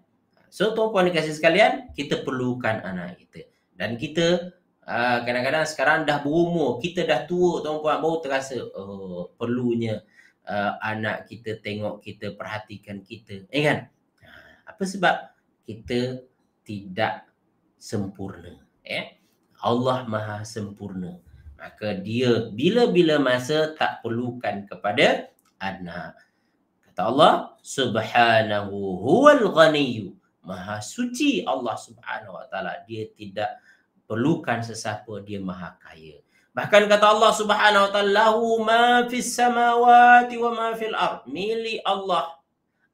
So tuan tuan dikasih sekalian, kita perlukan anak kita. Dan kita Ah, kadang-kadang sekarang dah berumur, kita dah tua tuan-puan baru terasa oh, perlunya uh, anak kita tengok kita, perhatikan kita. Eh kan? Ah, apa sebab kita tidak sempurna. Eh? Allah Maha Sempurna. Maka dia bila-bila masa tak perlukan kepada anak. Kata Allah, Subhanahu huwal ghaniyu. Maha suci Allah subhanahu wa ta'ala. Dia tidak perlukan sesiapa dia maha kaya. Bahkan kata Allah Subhanahu wa taala lahu ma fis samawati wa ma fil ard milik Allah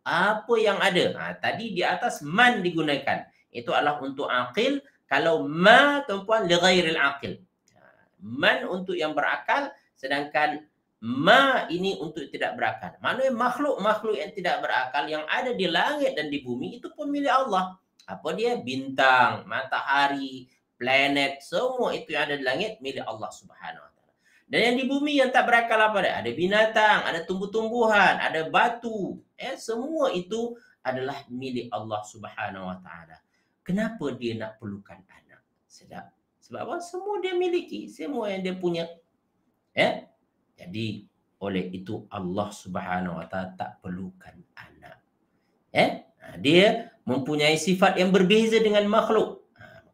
apa yang ada. Ha, tadi di atas man digunakan. Itu adalah untuk aqil. Kalau ma tuan-puan lighairil aqil. Ha, man untuk yang berakal sedangkan ma ini untuk tidak berakal. Maknanya makhluk-makhluk yang tidak berakal yang ada di langit dan di bumi itu pun milik Allah. Apa dia? Bintang, matahari, planet, semua itu yang ada di langit milik Allah Subhanahu Wa Dan yang di bumi yang tak berakal apa dia? Ada binatang, ada tumbuh-tumbuhan, ada batu. Eh, semua itu adalah milik Allah Subhanahu Wa Kenapa dia nak perlukan anak? Sedap. Sebab apa? Semua dia miliki. Semua yang dia punya. Eh? Jadi, oleh itu Allah Subhanahu Wa tak perlukan anak. Eh? Ha, dia mempunyai sifat yang berbeza dengan makhluk.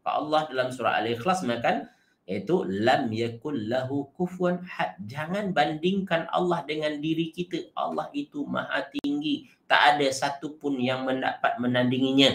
Maka Allah dalam surah Al-Ikhlas mengatakan iaitu lam yakul lahu kufuwan had. Jangan bandingkan Allah dengan diri kita. Allah itu maha tinggi. Tak ada satu pun yang mendapat menandinginya.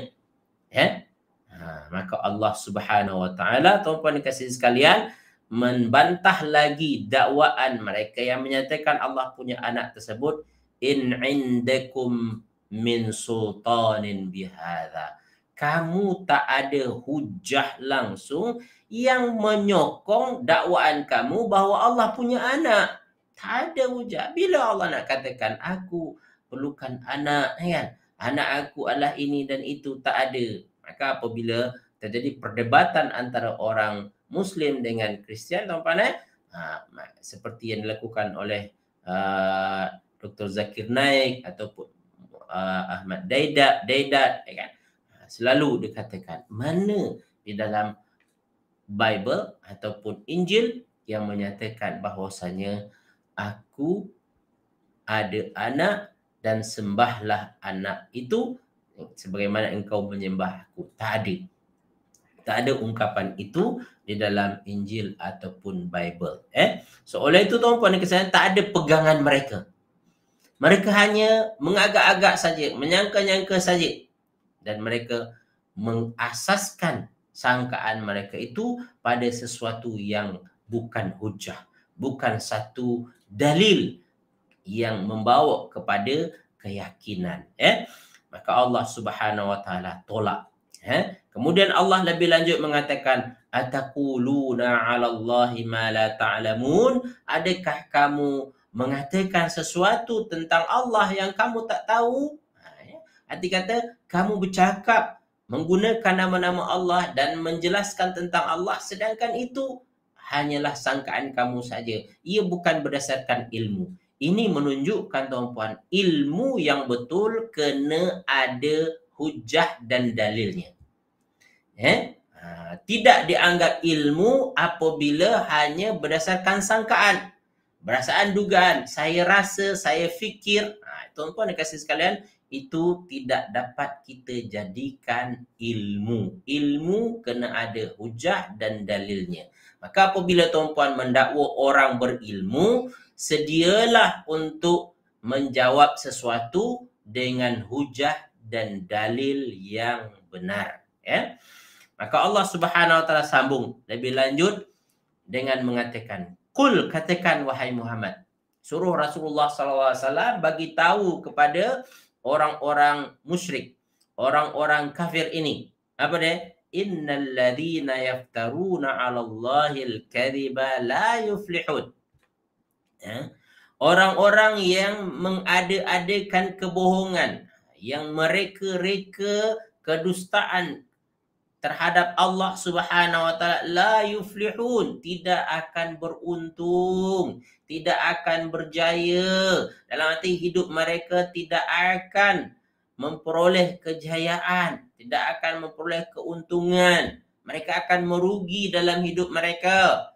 Ya? Ha, maka Allah Subhanahu wa taala tuan-tuan kasih sekalian membantah lagi dakwaan mereka yang menyatakan Allah punya anak tersebut in indakum min sultanin bihadza kamu tak ada hujah langsung yang menyokong dakwaan kamu bahawa Allah punya anak. Tak ada hujah. Bila Allah nak katakan aku perlukan anak, ya kan? Anak aku adalah ini dan itu tak ada. Maka apabila terjadi perdebatan antara orang Muslim dengan Kristian, tuan-tuan eh? Ha, seperti yang dilakukan oleh uh, Dr. Zakir Naik ataupun uh, Ahmad Daidat, Daidat, ya kan? selalu dikatakan mana di dalam Bible ataupun Injil yang menyatakan bahawasanya aku ada anak dan sembahlah anak itu sebagaimana engkau menyembah aku. Tak ada. Tak ada ungkapan itu di dalam Injil ataupun Bible. Eh? So oleh itu tuan puan kesan tak ada pegangan mereka. Mereka hanya mengagak-agak saja, menyangka-nyangka saja dan mereka mengasaskan sangkaan mereka itu pada sesuatu yang bukan hujah bukan satu dalil yang membawa kepada keyakinan eh maka Allah Subhanahu wa taala tolak eh kemudian Allah lebih lanjut mengatakan ataquluna 'ala Allahi ma la ta'lamun adakah kamu mengatakan sesuatu tentang Allah yang kamu tak tahu Arti kata, kamu bercakap menggunakan nama-nama Allah dan menjelaskan tentang Allah sedangkan itu hanyalah sangkaan kamu saja. Ia bukan berdasarkan ilmu. Ini menunjukkan tuan-puan, ilmu yang betul kena ada hujah dan dalilnya. Eh? Tidak dianggap ilmu apabila hanya berdasarkan sangkaan. berasaan, dugaan. Saya rasa, saya fikir. Ha, Tuan-tuan dan kasih sekalian, itu tidak dapat kita jadikan ilmu. Ilmu kena ada hujah dan dalilnya. Maka apabila tuan-puan mendakwa orang berilmu, sedialah untuk menjawab sesuatu dengan hujah dan dalil yang benar. Ya? Maka Allah subhanahu wa ta'ala sambung lebih lanjut dengan mengatakan, Kul katakan wahai Muhammad. Suruh Rasulullah SAW bagi tahu kepada orang-orang musyrik, orang-orang kafir ini. Apa dia? Innal ladhina yaftaruna ala Allahi al la yuflihud. Ya? Orang-orang yang mengada-adakan kebohongan, yang mereka-reka kedustaan terhadap Allah Subhanahu wa taala la yuflihun tidak akan beruntung tidak akan berjaya. Dalam arti hidup mereka tidak akan memperoleh kejayaan. Tidak akan memperoleh keuntungan. Mereka akan merugi dalam hidup mereka.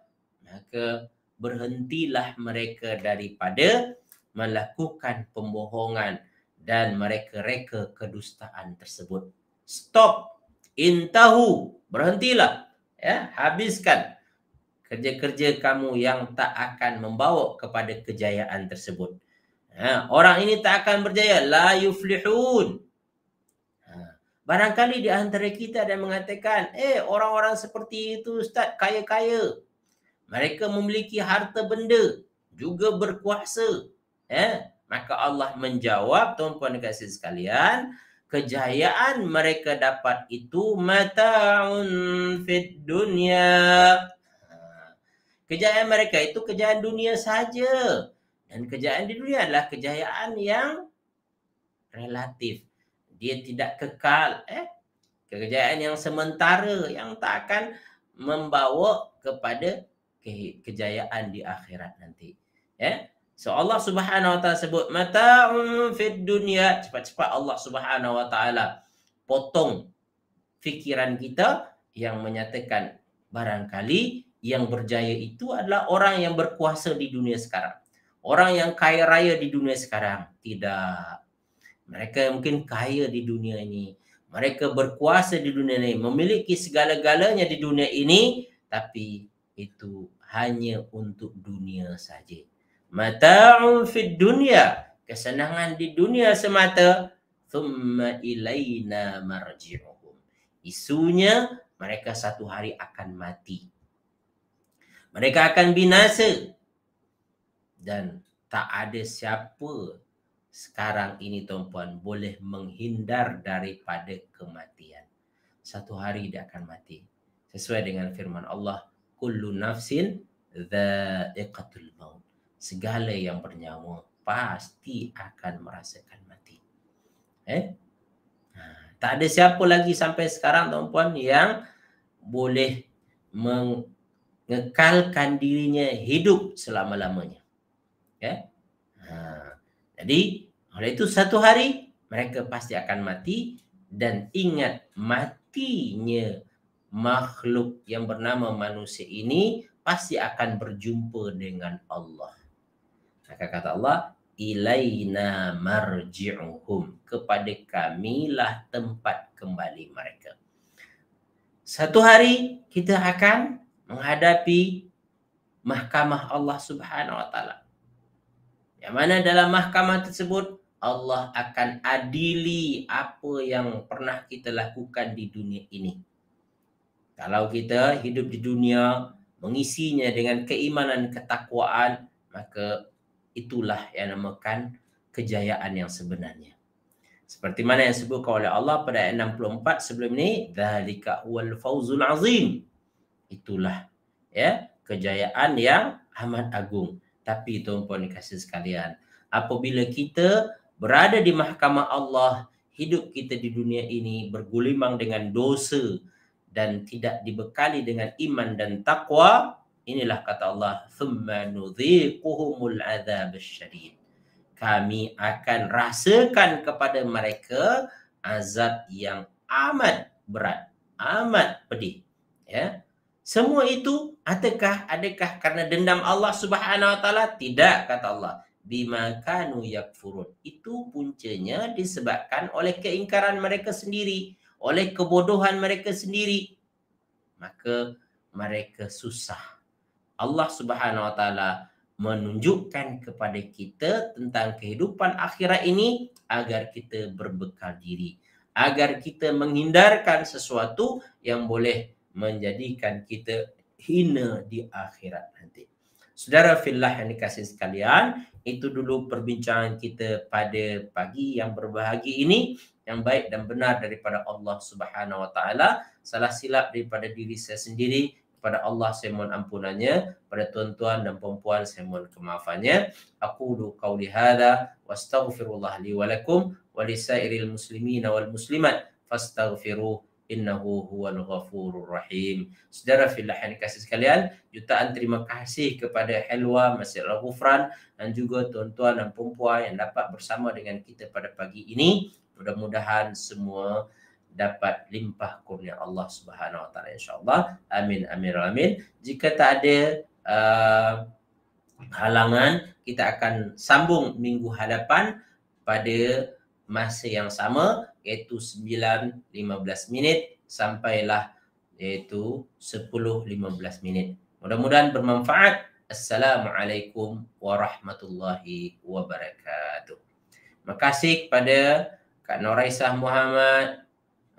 Maka berhentilah mereka daripada melakukan pembohongan dan mereka reka kedustaan tersebut. Stop. Intahu. Berhentilah. Ya, habiskan kerja-kerja kamu yang tak akan membawa kepada kejayaan tersebut. Ha, orang ini tak akan berjaya. La yuflihun. Ha, barangkali di antara kita ada mengatakan, eh orang-orang seperti itu Ustaz kaya-kaya. Mereka memiliki harta benda. Juga berkuasa. Eh, maka Allah menjawab, tuan-puan dan kasih sekalian, kejayaan mereka dapat itu mata'un fid dunia. Kejayaan mereka itu kejayaan dunia saja. Dan kejayaan di dunia adalah kejayaan yang relatif. Dia tidak kekal. Eh? Kejayaan yang sementara yang tak akan membawa kepada ke- kejayaan di akhirat nanti. Eh? So Allah subhanahu wa ta'ala sebut Mata'um fid dunia Cepat-cepat Allah subhanahu wa ta'ala Potong fikiran kita Yang menyatakan Barangkali yang berjaya itu adalah orang yang berkuasa di dunia sekarang. Orang yang kaya raya di dunia sekarang. Tidak. Mereka yang mungkin kaya di dunia ini. Mereka berkuasa di dunia ini. Memiliki segala-galanya di dunia ini. Tapi itu hanya untuk dunia saja. Mata'un fid dunia. Kesenangan di dunia semata. Thumma ilayna marji'uhum. Isunya mereka satu hari akan mati mereka akan binasa dan tak ada siapa sekarang ini tuan-puan boleh menghindar daripada kematian satu hari dia akan mati sesuai dengan firman Allah kullu nafsin dha'iqatul maut segala yang bernyawa pasti akan merasakan mati eh ha, tak ada siapa lagi sampai sekarang tuan-puan yang boleh meng mengekalkan dirinya hidup selama-lamanya. Ya. Ha. Jadi, oleh itu satu hari mereka pasti akan mati dan ingat matinya makhluk yang bernama manusia ini pasti akan berjumpa dengan Allah. Maka kata Allah, ilaina marji'uhum. Kepada kamilah tempat kembali mereka. Satu hari kita akan menghadapi mahkamah Allah Subhanahu wa taala. Yang mana dalam mahkamah tersebut Allah akan adili apa yang pernah kita lakukan di dunia ini. Kalau kita hidup di dunia mengisinya dengan keimanan ketakwaan maka itulah yang namakan kejayaan yang sebenarnya. Seperti mana yang disebutkan oleh Allah pada ayat 64 sebelum ini, ذَلِكَ هُوَ الْفَوْزُ azim." itulah ya kejayaan yang amat agung. Tapi tuan-puan kasih sekalian, apabila kita berada di mahkamah Allah, hidup kita di dunia ini bergulimang dengan dosa dan tidak dibekali dengan iman dan takwa, inilah kata Allah, "Tsumma nudziquhumul adzab asyadid." Kami akan rasakan kepada mereka azab yang amat berat, amat pedih. Ya, semua itu adakah adakah karena dendam Allah Subhanahu Wa Taala? Tidak kata Allah. Bima kanu yakfurun. Itu puncanya disebabkan oleh keingkaran mereka sendiri, oleh kebodohan mereka sendiri. Maka mereka susah. Allah Subhanahu Wa Taala menunjukkan kepada kita tentang kehidupan akhirat ini agar kita berbekal diri agar kita menghindarkan sesuatu yang boleh menjadikan kita hina di akhirat nanti. Saudara fillah yang dikasih sekalian, itu dulu perbincangan kita pada pagi yang berbahagia ini yang baik dan benar daripada Allah Subhanahu wa taala. Salah silap daripada diri saya sendiri kepada Allah saya mohon ampunannya, pada tuan-tuan dan puan-puan saya mohon kemaafannya. Aku du qauli hadza wa astaghfirullah li wa lakum wa li sairil muslimina wal muslimat fastaghfiruhu innahu huwal ghafurur rahim. Saudara fillah yang dikasih sekalian, jutaan terima kasih kepada Helwa Masjid Al Ghufran dan juga tuan-tuan dan puan-puan yang dapat bersama dengan kita pada pagi ini. Mudah-mudahan semua dapat limpah kurnia Allah Subhanahu Wa Taala insya Amin amin amin. Jika tak ada uh, halangan, kita akan sambung minggu hadapan pada masa yang sama iaitu 9.15 minit sampailah iaitu 10.15 minit. Mudah-mudahan bermanfaat. Assalamualaikum warahmatullahi wabarakatuh. Terima kasih kepada Kak Noraisah Muhammad,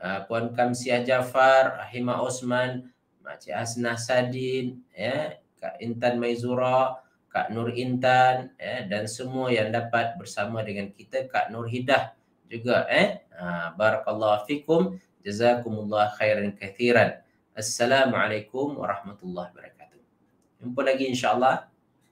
ah, Puan Kamsiah Jafar, Rahimah Osman, Makcik Hasnah Sadin, ya, Kak Intan Maizura, Kak Nur Intan ya, dan semua yang dapat bersama dengan kita Kak Nur Hidah juga eh. Ha, barakallahu fikum. Jazakumullah khairan kathiran. Assalamualaikum warahmatullahi wabarakatuh. Jumpa lagi insyaAllah.